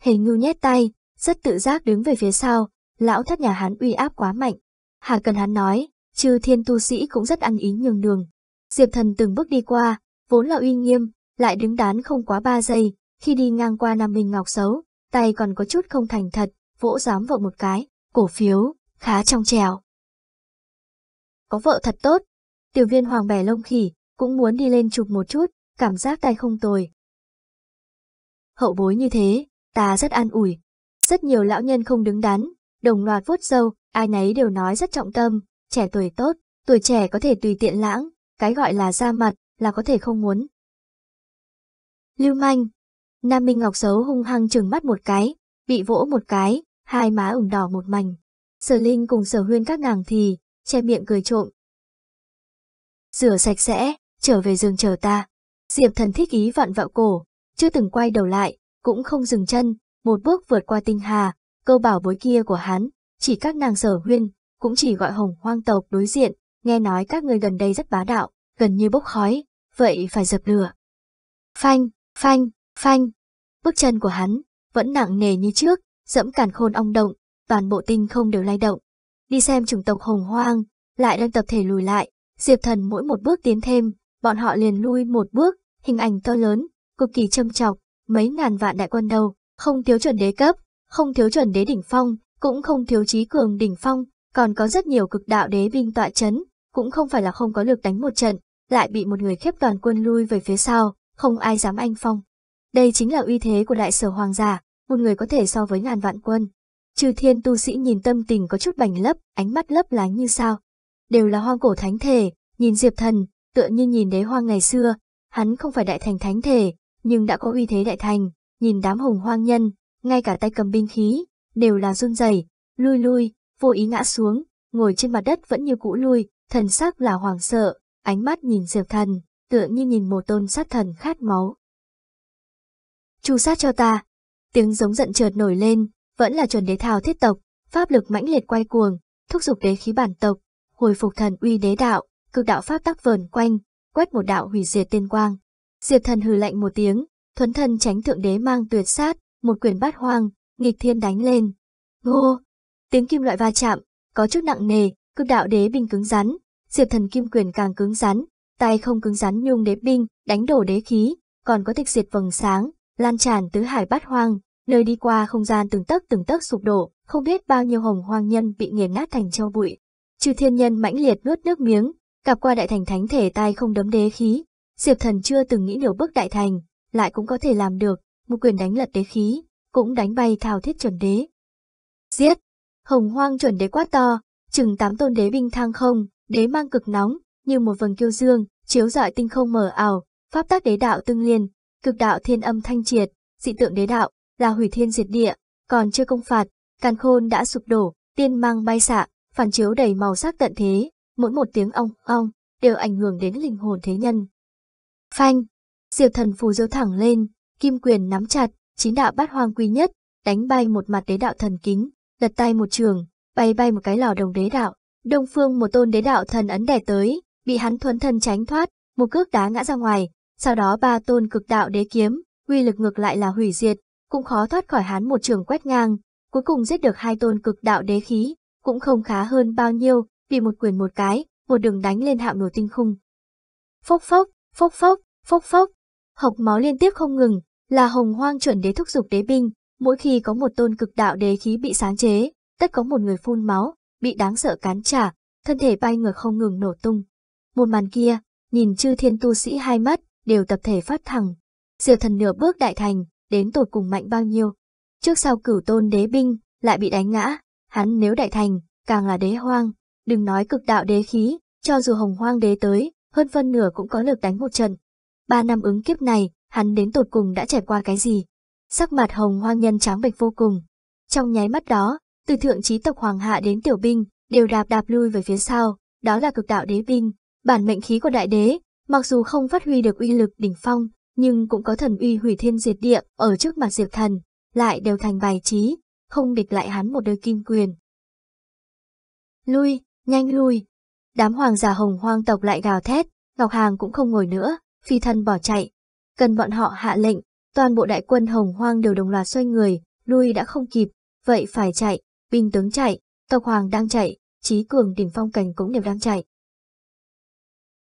hề ngưu nhét tay, rất tự giác đứng về phía sau, lão thất nhà hắn uy áp quá mạnh. Hà cần hắn nói, chư thiên tu sĩ cũng rất ăn ý nhường đường. Diệp thần từng bước đi qua, vốn là uy nghiêm, lại đứng đán không quá ba giây, khi đi ngang qua Nam Minh Ngọc xấu, tay còn có chút không thành thật, vỗ dám vợ một cái, cổ phiếu, khá trong trèo. Có vợ thật tốt, Tiểu viên hoàng bè lông khỉ, cũng muốn đi lên chụp một chút, cảm giác tay không tồi. Hậu bối như thế, ta rất an ủi. Rất nhiều lão nhân không đứng đắn, đồng loạt vuốt dâu, ai nấy đều nói rất trọng tâm, trẻ tuổi tốt, tuổi trẻ có thể tùy tiện lãng, cái gọi là ra mặt, là có thể không muốn. Lưu manh, Nam Minh Ngọc xấu hung hăng trừng mắt một cái, bị vỗ một cái, hai má ửng đỏ một mảnh. Sở Linh cùng Sở Huyên các nàng thì, che miệng cười trộm, rửa sạch sẽ, trở về giường chờ ta. Diệp thần thích ý vặn vẹo cổ, chưa từng quay đầu lại, cũng không dừng chân, một bước vượt qua tinh hà, câu bảo bối kia của hắn, chỉ các nàng sở huyên, cũng chỉ gọi hồng hoang tộc đối diện, nghe nói các người gần đây rất bá đạo, gần như bốc khói, vậy phải dập lửa. Phanh, phanh, phanh, bước chân của hắn, vẫn nặng nề như trước, dẫm càn khôn ong động, toàn bộ tinh không đều lay động. Đi xem chủng tộc hồng hoang, lại đang tập thể lùi lại, Diệp Thần mỗi một bước tiến thêm, bọn họ liền lui một bước, hình ảnh to lớn, cực kỳ châm chọc, mấy ngàn vạn đại quân đầu, không thiếu chuẩn đế cấp, không thiếu chuẩn đế đỉnh phong, cũng không thiếu trí cường đỉnh phong, còn có rất nhiều cực đạo đế binh tọa chấn, cũng không phải là không có lực đánh một trận, lại bị một người khiếp toàn quân lui về phía sau, không ai dám anh phong. Đây chính là uy thế của đại sở hoàng giả, một người có thể so với ngàn vạn quân. Trừ thiên tu sĩ nhìn tâm tình có chút bành lấp, ánh mắt lấp lánh như sao, đều là hoang cổ thánh thể, nhìn Diệp Thần, tựa như nhìn đế hoang ngày xưa, hắn không phải đại thành thánh thể, nhưng đã có uy thế đại thành, nhìn đám hùng hoang nhân, ngay cả tay cầm binh khí, đều là run rẩy, lui lui, vô ý ngã xuống, ngồi trên mặt đất vẫn như cũ lui, thần sắc là hoàng sợ, ánh mắt nhìn Diệp Thần, tựa như nhìn một tôn sát thần khát máu. Chu sát cho ta, tiếng giống giận chợt nổi lên, vẫn là chuẩn đế thao thiết tộc, pháp lực mãnh liệt quay cuồng, thúc giục đế khí bản tộc, hồi phục thần uy đế đạo, cực đạo pháp tắc vờn quanh, quét một đạo hủy diệt tiên quang. Diệp thần hừ lạnh một tiếng, thuấn thần tránh thượng đế mang tuyệt sát, một quyền bát hoang, nghịch thiên đánh lên. Ngô! Tiếng kim loại va chạm, có chút nặng nề, cực đạo đế binh cứng rắn, diệp thần kim quyền càng cứng rắn, tay không cứng rắn nhung đế binh, đánh đổ đế khí, còn có tịch diệt vầng sáng, lan tràn tứ hải bát hoang, nơi đi qua không gian từng tấc từng tấc sụp đổ, không biết bao nhiêu hồng hoang nhân bị nghiền nát thành châu bụi. Chư thiên nhân mãnh liệt nuốt nước miếng, cặp qua đại thành thánh thể tai không đấm đế khí. Diệp thần chưa từng nghĩ điều bước đại thành, lại cũng có thể làm được, một quyền đánh lật đế khí, cũng đánh bay thao thiết chuẩn đế. Giết! Hồng hoang chuẩn đế quát to, chừng tám tôn đế binh thang không, đế mang cực nóng, như một vầng kiêu dương, chiếu dọi tinh không mờ ảo, pháp tác đế đạo tương liên, cực đạo thiên âm thanh triệt, dị tượng đế đạo, là hủy thiên diệt địa, còn chưa công phạt, càn khôn đã sụp đổ, tiên mang bay xạ, phản chiếu đầy màu sắc tận thế, mỗi một tiếng ong ong đều ảnh hưởng đến linh hồn thế nhân. Phanh, diệp thần phù diêu thẳng lên, kim quyền nắm chặt, chín đạo bát hoang quy nhất, đánh bay một mặt đế đạo thần kính, lật tay một trường, bay bay một cái lò đồng đế đạo. Đông phương một tôn đế đạo thần ấn đè tới, bị hắn thuấn thân tránh thoát, một cước đá ngã ra ngoài, sau đó ba tôn cực đạo đế kiếm, uy lực ngược lại là hủy diệt, cũng khó thoát khỏi hắn một trường quét ngang, cuối cùng giết được hai tôn cực đạo đế khí, cũng không khá hơn bao nhiêu, vì một quyền một cái, một đường đánh lên hạo nổ tinh khung. Phốc phốc, phốc phốc, phốc phốc, học máu liên tiếp không ngừng, là hồng hoang chuẩn đế thúc giục đế binh, mỗi khi có một tôn cực đạo đế khí bị sáng chế, tất có một người phun máu, bị đáng sợ cán trả, thân thể bay ngược không ngừng nổ tung. Một màn kia, nhìn chư thiên tu sĩ hai mắt, đều tập thể phát thẳng. Diệp thần nửa bước đại thành, đến tột cùng mạnh bao nhiêu. Trước sau cửu tôn đế binh, lại bị đánh ngã, Hắn nếu đại thành, càng là đế hoang, đừng nói cực đạo đế khí, cho dù hồng hoang đế tới, hơn phân nửa cũng có lực đánh một trận. Ba năm ứng kiếp này, hắn đến tột cùng đã trải qua cái gì? Sắc mặt hồng hoang nhân trắng bệch vô cùng. Trong nháy mắt đó, từ thượng trí tộc hoàng hạ đến tiểu binh, đều đạp đạp lui về phía sau, đó là cực đạo đế binh, bản mệnh khí của đại đế, mặc dù không phát huy được uy lực đỉnh phong, nhưng cũng có thần uy hủy thiên diệt địa ở trước mặt diệp thần, lại đều thành bài trí, không địch lại hắn một đôi kim quyền. Lui, nhanh lui. Đám hoàng giả hồng hoang tộc lại gào thét, Ngọc Hàng cũng không ngồi nữa, phi thân bỏ chạy. Cần bọn họ hạ lệnh, toàn bộ đại quân hồng hoang đều đồng loạt xoay người, lui đã không kịp, vậy phải chạy, binh tướng chạy, tộc hoàng đang chạy, trí cường đỉnh phong cảnh cũng đều đang chạy.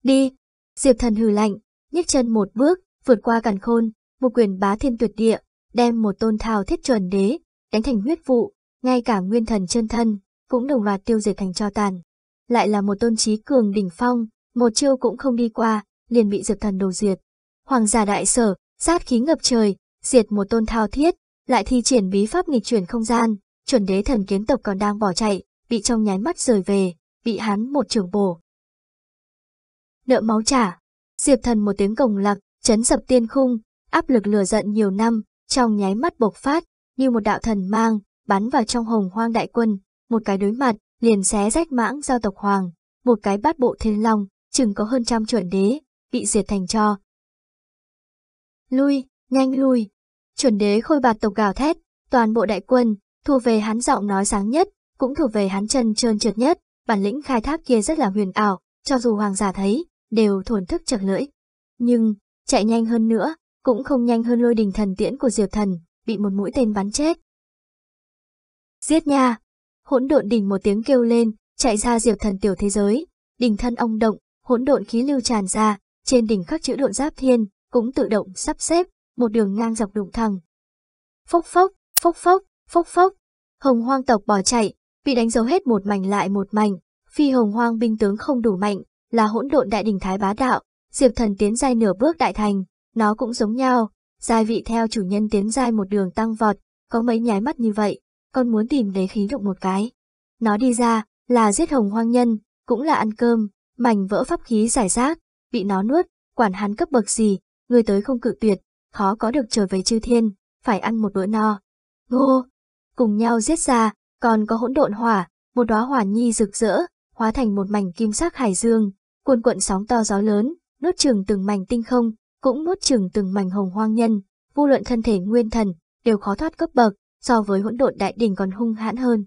Đi! Diệp thần hừ lạnh, nhấc chân một bước, vượt qua càn khôn, một quyền bá thiên tuyệt địa, đem một tôn thao thiết chuẩn đế, đánh thành huyết vụ, ngay cả nguyên thần chân thân cũng đồng loạt tiêu diệt thành cho tàn. Lại là một tôn trí cường đỉnh phong, một chiêu cũng không đi qua, liền bị Diệp Thần đồ diệt. Hoàng giả đại sở, sát khí ngập trời, diệt một tôn thao thiết, lại thi triển bí pháp nghịch chuyển không gian, chuẩn đế thần kiếm tộc còn đang bỏ chạy, bị trong nháy mắt rời về, bị hắn một trường bổ. Nợ máu trả, Diệp Thần một tiếng cổng lạc, chấn sập tiên khung, áp lực lừa giận nhiều năm, trong nháy mắt bộc phát, như một đạo thần mang, bắn vào trong hồng hoang đại quân, một cái đối mặt, liền xé rách mãng giao tộc hoàng, một cái bát bộ thiên long, chừng có hơn trăm chuẩn đế, bị diệt thành cho. Lui, nhanh lui, chuẩn đế khôi bạt tộc gào thét, toàn bộ đại quân, thuộc về hắn giọng nói sáng nhất, cũng thuộc về hắn chân trơn trượt nhất, bản lĩnh khai thác kia rất là huyền ảo, cho dù hoàng giả thấy, đều thổn thức chật lưỡi. Nhưng, chạy nhanh hơn nữa, cũng không nhanh hơn lôi đình thần tiễn của Diệp Thần, bị một mũi tên bắn chết. Giết nha! Hỗn độn đỉnh một tiếng kêu lên, chạy ra diệp thần tiểu thế giới, đỉnh thân ông động, hỗn độn khí lưu tràn ra, trên đỉnh khắc chữ độn giáp thiên, cũng tự động sắp xếp, một đường ngang dọc đụng thẳng. Phốc phốc, phốc phốc, phốc phốc, hồng hoang tộc bỏ chạy, bị đánh dấu hết một mảnh lại một mảnh, phi hồng hoang binh tướng không đủ mạnh, là hỗn độn đại đỉnh thái bá đạo, diệp thần tiến giai nửa bước đại thành, nó cũng giống nhau, giai vị theo chủ nhân tiến giai một đường tăng vọt, có mấy nháy mắt như vậy, con muốn tìm đấy khí đụng một cái. Nó đi ra, là giết hồng hoang nhân, cũng là ăn cơm, mảnh vỡ pháp khí giải rác, bị nó nuốt, quản hắn cấp bậc gì, người tới không cự tuyệt, khó có được trở về chư thiên, phải ăn một bữa no. Ngô! Cùng nhau giết ra, còn có hỗn độn hỏa, một đóa hỏa nhi rực rỡ, hóa thành một mảnh kim sắc hải dương, cuồn cuộn sóng to gió lớn, nuốt chừng từng mảnh tinh không, cũng nuốt chừng từng mảnh hồng hoang nhân, vô luận thân thể nguyên thần, đều khó thoát cấp bậc, so với hỗn độn đại đỉnh còn hung hãn hơn.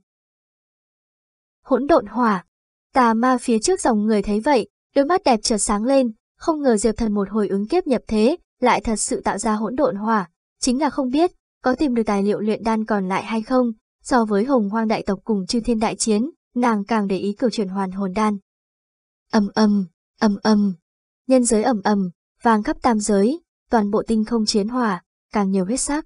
Hỗn độn hỏa, tà ma phía trước dòng người thấy vậy, đôi mắt đẹp chợt sáng lên, không ngờ Diệp Thần một hồi ứng kiếp nhập thế, lại thật sự tạo ra hỗn độn hỏa, chính là không biết có tìm được tài liệu luyện đan còn lại hay không, so với Hồng Hoang đại tộc cùng Chư Thiên đại chiến, nàng càng để ý cửu chuyển hoàn hồn đan. Ầm ầm, ầm ầm, nhân giới ầm ầm, vàng khắp tam giới, toàn bộ tinh không chiến hỏa, càng nhiều huyết sắc.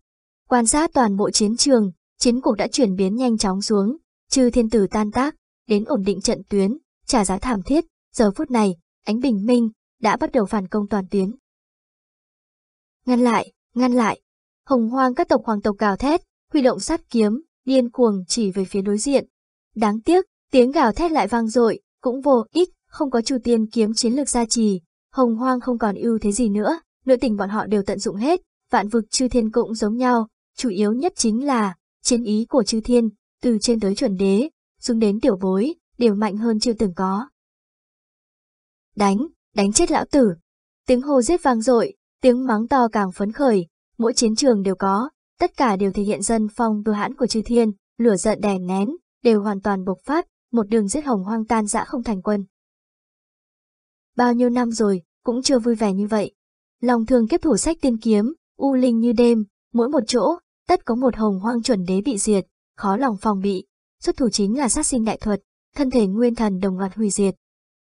Quan sát toàn bộ chiến trường, chiến cuộc đã chuyển biến nhanh chóng xuống, trừ thiên tử tan tác, đến ổn định trận tuyến, trả giá thảm thiết, giờ phút này, ánh bình minh, đã bắt đầu phản công toàn tuyến. Ngăn lại, ngăn lại, hồng hoang các tộc hoàng tộc gào thét, huy động sát kiếm, điên cuồng chỉ về phía đối diện. Đáng tiếc, tiếng gào thét lại vang dội, cũng vô ích, không có chủ tiên kiếm chiến lược gia trì, hồng hoang không còn ưu thế gì nữa, nội tình bọn họ đều tận dụng hết, vạn vực chư thiên cũng giống nhau, chủ yếu nhất chính là chiến ý của chư thiên, từ trên tới chuẩn đế, xuống đến tiểu bối, đều mạnh hơn chưa từng có. Đánh, đánh chết lão tử. Tiếng hô giết vang dội, tiếng mắng to càng phấn khởi, mỗi chiến trường đều có, tất cả đều thể hiện dân phong vừa hãn của chư thiên, lửa giận đè nén, đều hoàn toàn bộc phát, một đường giết hồng hoang tan dã không thành quân. Bao nhiêu năm rồi, cũng chưa vui vẻ như vậy. Lòng thường kiếp thủ sách tiên kiếm, u linh như đêm, mỗi một chỗ, tất có một hồng hoang chuẩn đế bị diệt, khó lòng phòng bị. Xuất thủ chính là sát sinh đại thuật, thân thể nguyên thần đồng loạt hủy diệt.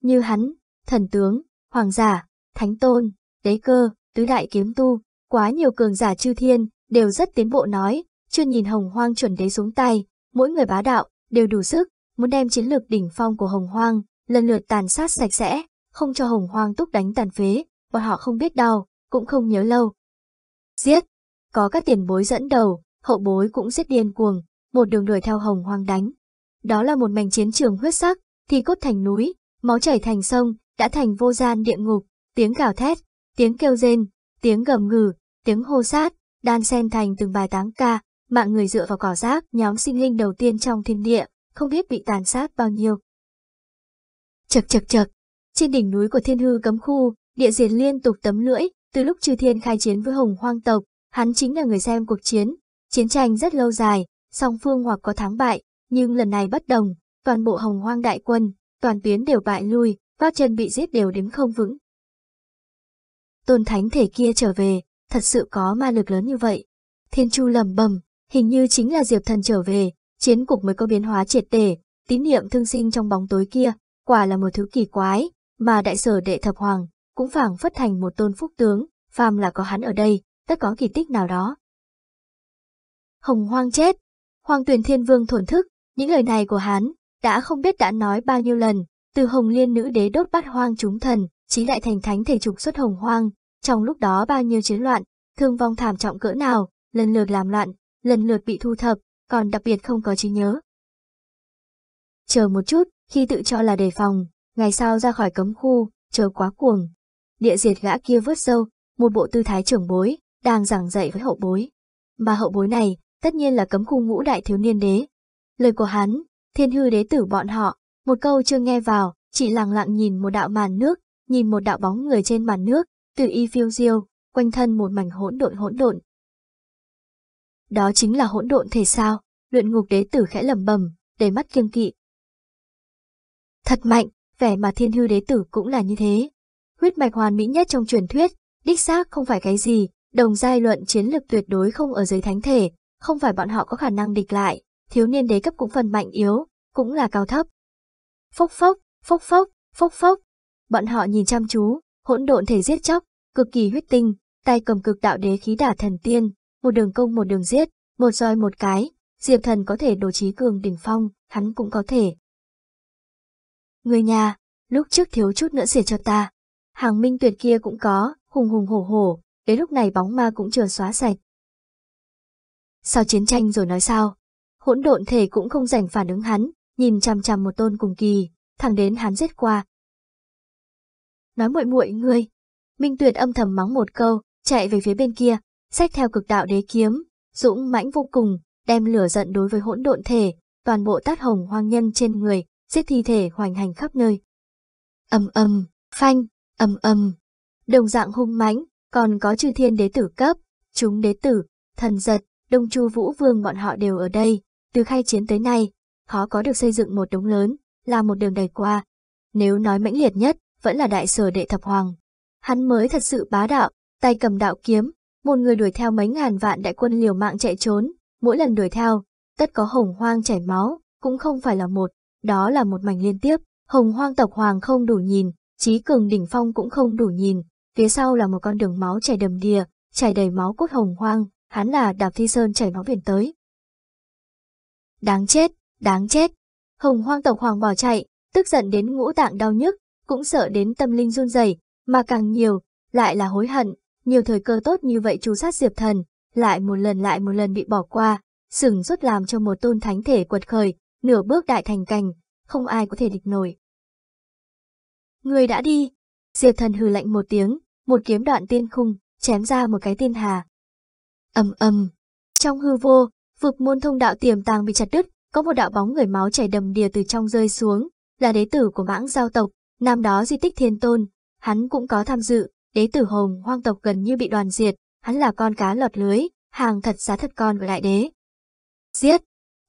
Như hắn, thần tướng, hoàng giả, thánh tôn, đế cơ, tứ đại kiếm tu, quá nhiều cường giả chư thiên, đều rất tiến bộ nói, chưa nhìn hồng hoang chuẩn đế xuống tay, mỗi người bá đạo, đều đủ sức, muốn đem chiến lược đỉnh phong của hồng hoang, lần lượt tàn sát sạch sẽ, không cho hồng hoang túc đánh tàn phế, bọn họ không biết đau, cũng không nhớ lâu. Giết! Có các tiền bối dẫn đầu, hậu bối cũng giết điên cuồng, một đường đuổi theo hồng hoang đánh. Đó là một mảnh chiến trường huyết sắc, thì cốt thành núi, máu chảy thành sông, đã thành vô gian địa ngục, tiếng gào thét, tiếng kêu rên, tiếng gầm ngừ, tiếng hô sát, đan xen thành từng bài táng ca, mạng người dựa vào cỏ rác, nhóm sinh linh đầu tiên trong thiên địa, không biết bị tàn sát bao nhiêu. Chật chật chật, trên đỉnh núi của thiên hư cấm khu, địa diệt liên tục tấm lưỡi, từ lúc trừ thiên khai chiến với hồng hoang tộc, hắn chính là người xem cuộc chiến. Chiến tranh rất lâu dài, song phương hoặc có thắng bại, nhưng lần này bất đồng, toàn bộ hồng hoang đại quân, toàn tuyến đều bại lui, vác chân bị giết đều đếm không vững. Tôn thánh thể kia trở về, thật sự có ma lực lớn như vậy. Thiên Chu lầm bầm, hình như chính là Diệp Thần trở về, chiến cục mới có biến hóa triệt để, tín niệm thương sinh trong bóng tối kia, quả là một thứ kỳ quái, mà đại sở đệ thập hoàng cũng phảng phất thành một tôn phúc tướng, phàm là có hắn ở đây, tất có kỳ tích nào đó. Hồng hoang chết, hoàng Tuyền thiên vương thổn thức, những lời này của hắn đã không biết đã nói bao nhiêu lần, từ hồng liên nữ đế đốt bát hoang chúng thần, chí lại thành thánh thể trục xuất hồng hoang, trong lúc đó bao nhiêu chiến loạn, thương vong thảm trọng cỡ nào, lần lượt làm loạn, lần lượt bị thu thập, còn đặc biệt không có trí nhớ. Chờ một chút, khi tự cho là đề phòng, ngày sau ra khỏi cấm khu, chớ quá cuồng. Địa diệt gã kia vớt sâu, một bộ tư thái trưởng bối, đang giảng dạy với hậu bối. Mà hậu bối này, tất nhiên là cấm khu ngũ đại thiếu niên đế. Lời của hắn, thiên hư đế tử bọn họ, một câu chưa nghe vào, chỉ lặng lặng nhìn một đạo màn nước, nhìn một đạo bóng người trên màn nước, từ y phiêu diêu, quanh thân một mảnh hỗn độn hỗn độn. Đó chính là hỗn độn thể sao, luyện ngục đế tử khẽ lầm bầm, đầy mắt kiêng kỵ. Thật mạnh, vẻ mà thiên hư đế tử cũng là như thế. Huyết mạch hoàn mỹ nhất trong truyền thuyết, đích xác không phải cái gì, đồng giai luận chiến lực tuyệt đối không ở dưới thánh thể, không phải bọn họ có khả năng địch lại, thiếu niên đế cấp cũng phần mạnh yếu, cũng là cao thấp. Phốc phốc, phốc phốc, phốc phốc, bọn họ nhìn chăm chú, hỗn độn thể giết chóc, cực kỳ huyết tinh, tay cầm cực đạo đế khí đả thần tiên, một đường công một đường giết, một roi một cái, Diệp Thần có thể đồ trí cường đỉnh phong, hắn cũng có thể. Người nhà, lúc trước thiếu chút nữa xỉa cho ta. Hàng minh tuyệt kia cũng có, hùng hùng hổ hổ, đến lúc này bóng ma cũng chưa xóa sạch. Sau chiến tranh rồi nói sao? Hỗn độn thể cũng không rảnh phản ứng hắn, nhìn chằm chằm một tôn cùng kỳ, thẳng đến hắn giết qua. Nói muội muội ngươi. Minh Tuyệt âm thầm mắng một câu, chạy về phía bên kia, xách theo cực đạo đế kiếm, dũng mãnh vô cùng, đem lửa giận đối với hỗn độn thể, toàn bộ tát hồng hoang nhân trên người, giết thi thể hoành hành khắp nơi. ầm ầm phanh, ầm ầm Đồng dạng hung mãnh, còn có chư thiên đế tử cấp, chúng đế tử, thần giật, đông chu vũ vương bọn họ đều ở đây, từ khai chiến tới nay, khó có được xây dựng một đống lớn, là một đường đầy qua. Nếu nói mãnh liệt nhất, vẫn là đại sở đệ thập hoàng. Hắn mới thật sự bá đạo, tay cầm đạo kiếm, một người đuổi theo mấy ngàn vạn đại quân liều mạng chạy trốn, mỗi lần đuổi theo, tất có hồng hoang chảy máu, cũng không phải là một, đó là một mảnh liên tiếp, hồng hoang tộc hoàng không đủ nhìn, trí cường đỉnh phong cũng không đủ nhìn, phía sau là một con đường máu chảy đầm đìa, chảy đầy máu cốt hồng hoang, hắn là đạp thi sơn chảy máu biển tới. Đáng chết, đáng chết, hồng hoang tộc hoàng bỏ chạy, tức giận đến ngũ tạng đau nhức, cũng sợ đến tâm linh run rẩy, mà càng nhiều, lại là hối hận, nhiều thời cơ tốt như vậy chú sát diệp thần, lại một lần lại một lần bị bỏ qua, sừng rốt làm cho một tôn thánh thể quật khởi, nửa bước đại thành cảnh, không ai có thể địch nổi. Người đã đi, Diệp thần hừ lạnh một tiếng, một kiếm đoạn tiên khung, chém ra một cái tiên hà. ầm ầm, trong hư vô, vực môn thông đạo tiềm tàng bị chặt đứt, có một đạo bóng người máu chảy đầm đìa từ trong rơi xuống, là đế tử của mãng giao tộc, nam đó di tích thiên tôn, hắn cũng có tham dự, đế tử hồng hoang tộc gần như bị đoàn diệt, hắn là con cá lọt lưới, hàng thật giá thật con của đại đế. Giết!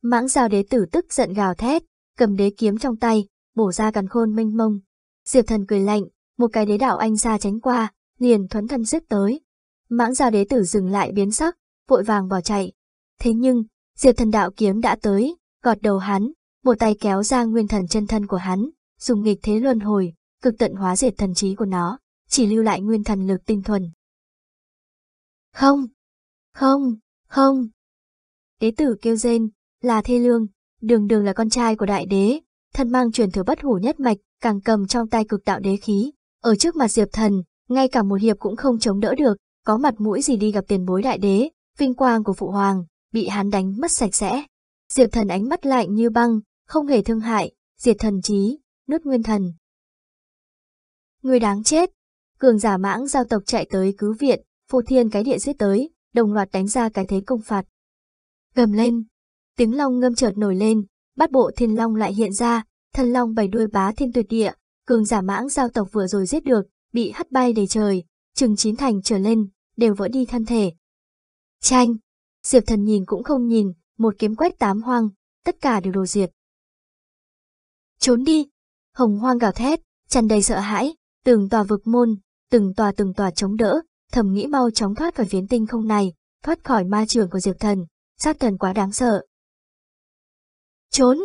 Mãng giao đế tử tức giận gào thét, cầm đế kiếm trong tay, bổ ra càn khôn mênh mông. Diệp thần cười lạnh, một cái đế đạo anh ra tránh qua, liền thuấn thân giết tới. Mãng giao đế tử dừng lại biến sắc, vội vàng bỏ chạy. Thế nhưng, diệp thần đạo kiếm đã tới, gọt đầu hắn, một tay kéo ra nguyên thần chân thân của hắn, dùng nghịch thế luân hồi, cực tận hóa diệt thần trí của nó, chỉ lưu lại nguyên thần lực tinh thuần. Không! Không! Không! Đế tử kêu rên, là thê lương, đường đường là con trai của đại đế, thân mang truyền thừa bất hủ nhất mạch, càng cầm trong tay cực đạo đế khí. Ở trước mặt Diệp Thần, ngay cả một hiệp cũng không chống đỡ được, có mặt mũi gì đi gặp tiền bối đại đế, vinh quang của phụ hoàng, bị hắn đánh mất sạch sẽ. Diệp Thần ánh mắt lạnh như băng, không hề thương hại, diệt thần trí, nứt nguyên thần. Người đáng chết, cường giả mãng giao tộc chạy tới cứu viện, phù thiên cái địa giết tới, đồng loạt đánh ra cái thế công phạt. Gầm lên, tiếng long ngâm chợt nổi lên, bắt bộ thiên long lại hiện ra, thân long bảy đuôi bá thiên tuyệt địa, cường giả mãng giao tộc vừa rồi giết được, bị hất bay đầy trời, chừng chín thành trở lên, đều vỡ đi thân thể. tranh Diệp thần nhìn cũng không nhìn, một kiếm quét tám hoang, tất cả đều đồ diệt. Trốn đi! Hồng hoang gào thét, tràn đầy sợ hãi, từng tòa vực môn, từng tòa từng tòa chống đỡ, thầm nghĩ mau chóng thoát khỏi phiến tinh không này, thoát khỏi ma trường của Diệp thần, sát thần quá đáng sợ, Trốn!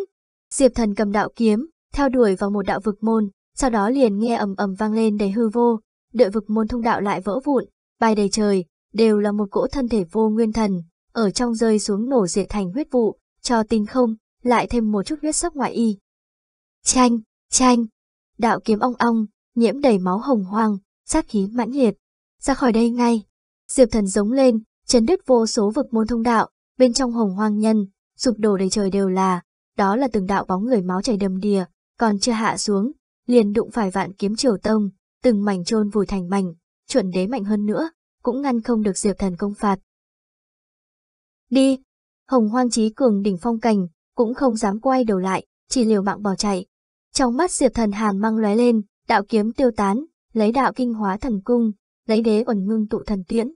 Diệp thần cầm đạo kiếm, theo đuổi vào một đạo vực môn, sau đó liền nghe ầm ầm vang lên đầy hư vô, đợi vực môn thông đạo lại vỡ vụn, bay đầy trời, đều là một cỗ thân thể vô nguyên thần, ở trong rơi xuống nổ diệt thành huyết vụ, cho tinh không, lại thêm một chút huyết sắc ngoại y. Chanh, chanh, đạo kiếm ong ong, nhiễm đầy máu hồng hoang, sát khí mãnh liệt. Ra khỏi đây ngay. Diệp thần giống lên, chấn đứt vô số vực môn thông đạo, bên trong hồng hoang nhân, sụp đổ đầy trời đều là, đó là từng đạo bóng người máu chảy đầm đìa, còn chưa hạ xuống, liền đụng phải vạn kiếm triều tông, từng mảnh trôn vùi thành mảnh, chuẩn đế mạnh hơn nữa, cũng ngăn không được diệp thần công phạt. Đi! Hồng hoang trí cường đỉnh phong cảnh, cũng không dám quay đầu lại, chỉ liều mạng bỏ chạy. Trong mắt diệp thần hàm mang lóe lên, đạo kiếm tiêu tán, lấy đạo kinh hóa thần cung, lấy đế ẩn ngưng tụ thần tiễn.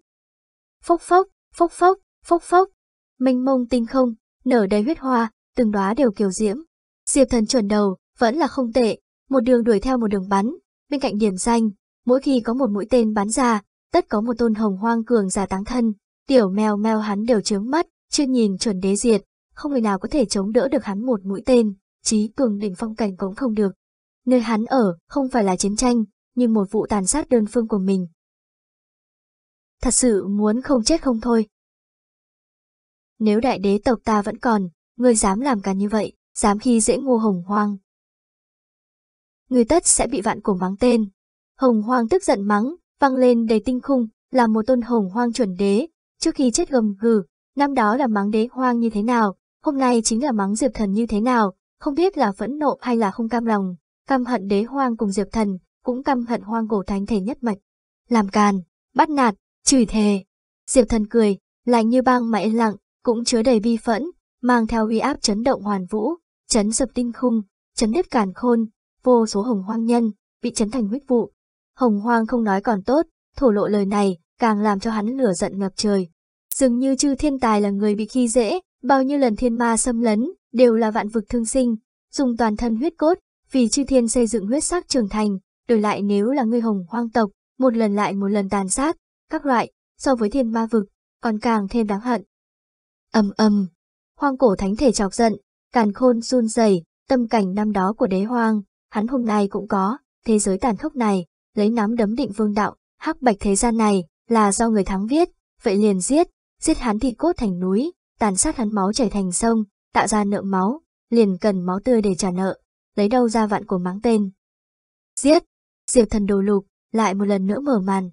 Phốc phốc, phốc phốc, phốc phốc, minh mông tinh không, nở đầy huyết hoa, từng đóa đều kiều diễm. Diệp thần chuẩn đầu, vẫn là không tệ, một đường đuổi theo một đường bắn, bên cạnh điểm danh, mỗi khi có một mũi tên bắn ra, tất có một tôn hồng hoang cường giả táng thân, tiểu mèo mèo hắn đều trướng mắt, chưa nhìn chuẩn đế diệt, không người nào có thể chống đỡ được hắn một mũi tên, trí cường đỉnh phong cảnh cũng không được. Nơi hắn ở không phải là chiến tranh, nhưng một vụ tàn sát đơn phương của mình. Thật sự muốn không chết không thôi. Nếu đại đế tộc ta vẫn còn, ngươi dám làm càn như vậy, dám khi dễ ngô hồng hoang. Người tất sẽ bị vạn cổ mắng tên. Hồng hoang tức giận mắng, văng lên đầy tinh khung, là một tôn hồng hoang chuẩn đế, trước khi chết gầm gừ, năm đó là mắng đế hoang như thế nào, hôm nay chính là mắng diệp thần như thế nào, không biết là phẫn nộ hay là không cam lòng, căm hận đế hoang cùng diệp thần, cũng căm hận hoang cổ thánh thể nhất mạch. Làm càn, bắt nạt, chửi thề. Diệp thần cười, lạnh như băng mà yên lặng, cũng chứa đầy vi phẫn, mang theo uy áp chấn động hoàn vũ, chấn sập tinh khung, chấn đất càn khôn, vô số hồng hoang nhân, bị chấn thành huyết vụ. Hồng hoang không nói còn tốt, thổ lộ lời này, càng làm cho hắn lửa giận ngập trời. Dường như chư thiên tài là người bị khi dễ, bao nhiêu lần thiên ma xâm lấn, đều là vạn vực thương sinh, dùng toàn thân huyết cốt, vì chư thiên xây dựng huyết sắc trưởng thành, đổi lại nếu là người hồng hoang tộc, một lần lại một lần tàn sát, các loại, so với thiên ma vực, còn càng thêm đáng hận. Âm âm, Hoang cổ thánh thể chọc giận, càn khôn run rẩy, tâm cảnh năm đó của đế hoang, hắn hôm nay cũng có, thế giới tàn khốc này, lấy nắm đấm định vương đạo, hắc bạch thế gian này, là do người thắng viết, vậy liền giết, giết hắn thịt cốt thành núi, tàn sát hắn máu chảy thành sông, tạo ra nợ máu, liền cần máu tươi để trả nợ, lấy đâu ra vạn của mắng tên. Giết! Diệp thần đồ lục, lại một lần nữa mở màn.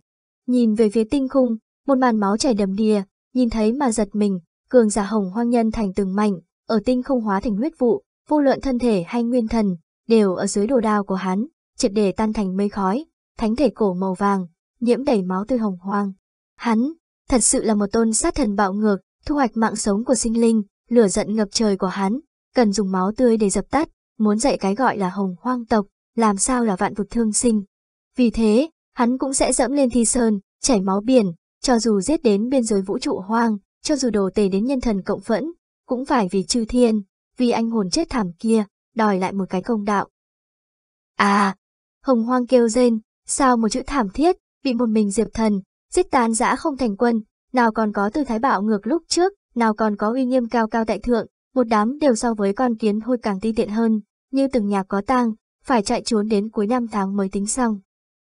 Nhìn về phía tinh khung, một màn máu chảy đầm đìa, nhìn thấy mà giật mình, cường giả hồng hoang nhân thành từng mảnh, ở tinh không hóa thành huyết vụ, vô luận thân thể hay nguyên thần, đều ở dưới đồ đao của hắn, triệt để tan thành mây khói, thánh thể cổ màu vàng, nhiễm đầy máu tươi hồng hoang. Hắn, thật sự là một tôn sát thần bạo ngược, thu hoạch mạng sống của sinh linh, lửa giận ngập trời của hắn, cần dùng máu tươi để dập tắt, muốn dạy cái gọi là hồng hoang tộc, làm sao là vạn vật thương sinh. Vì thế, hắn cũng sẽ dẫm lên thi sơn, chảy máu biển, cho dù giết đến biên giới vũ trụ hoang, cho dù đồ tề đến nhân thần cộng phẫn, cũng phải vì chư thiên, vì anh hồn chết thảm kia, đòi lại một cái công đạo. À, hồng hoang kêu rên, sao một chữ thảm thiết, bị một mình diệp thần, giết tan giã không thành quân, nào còn có tư thái bạo ngược lúc trước, nào còn có uy nghiêm cao cao tại thượng, một đám đều so với con kiến hôi càng ti tiện hơn, như từng nhà có tang, phải chạy trốn đến cuối năm tháng mới tính xong.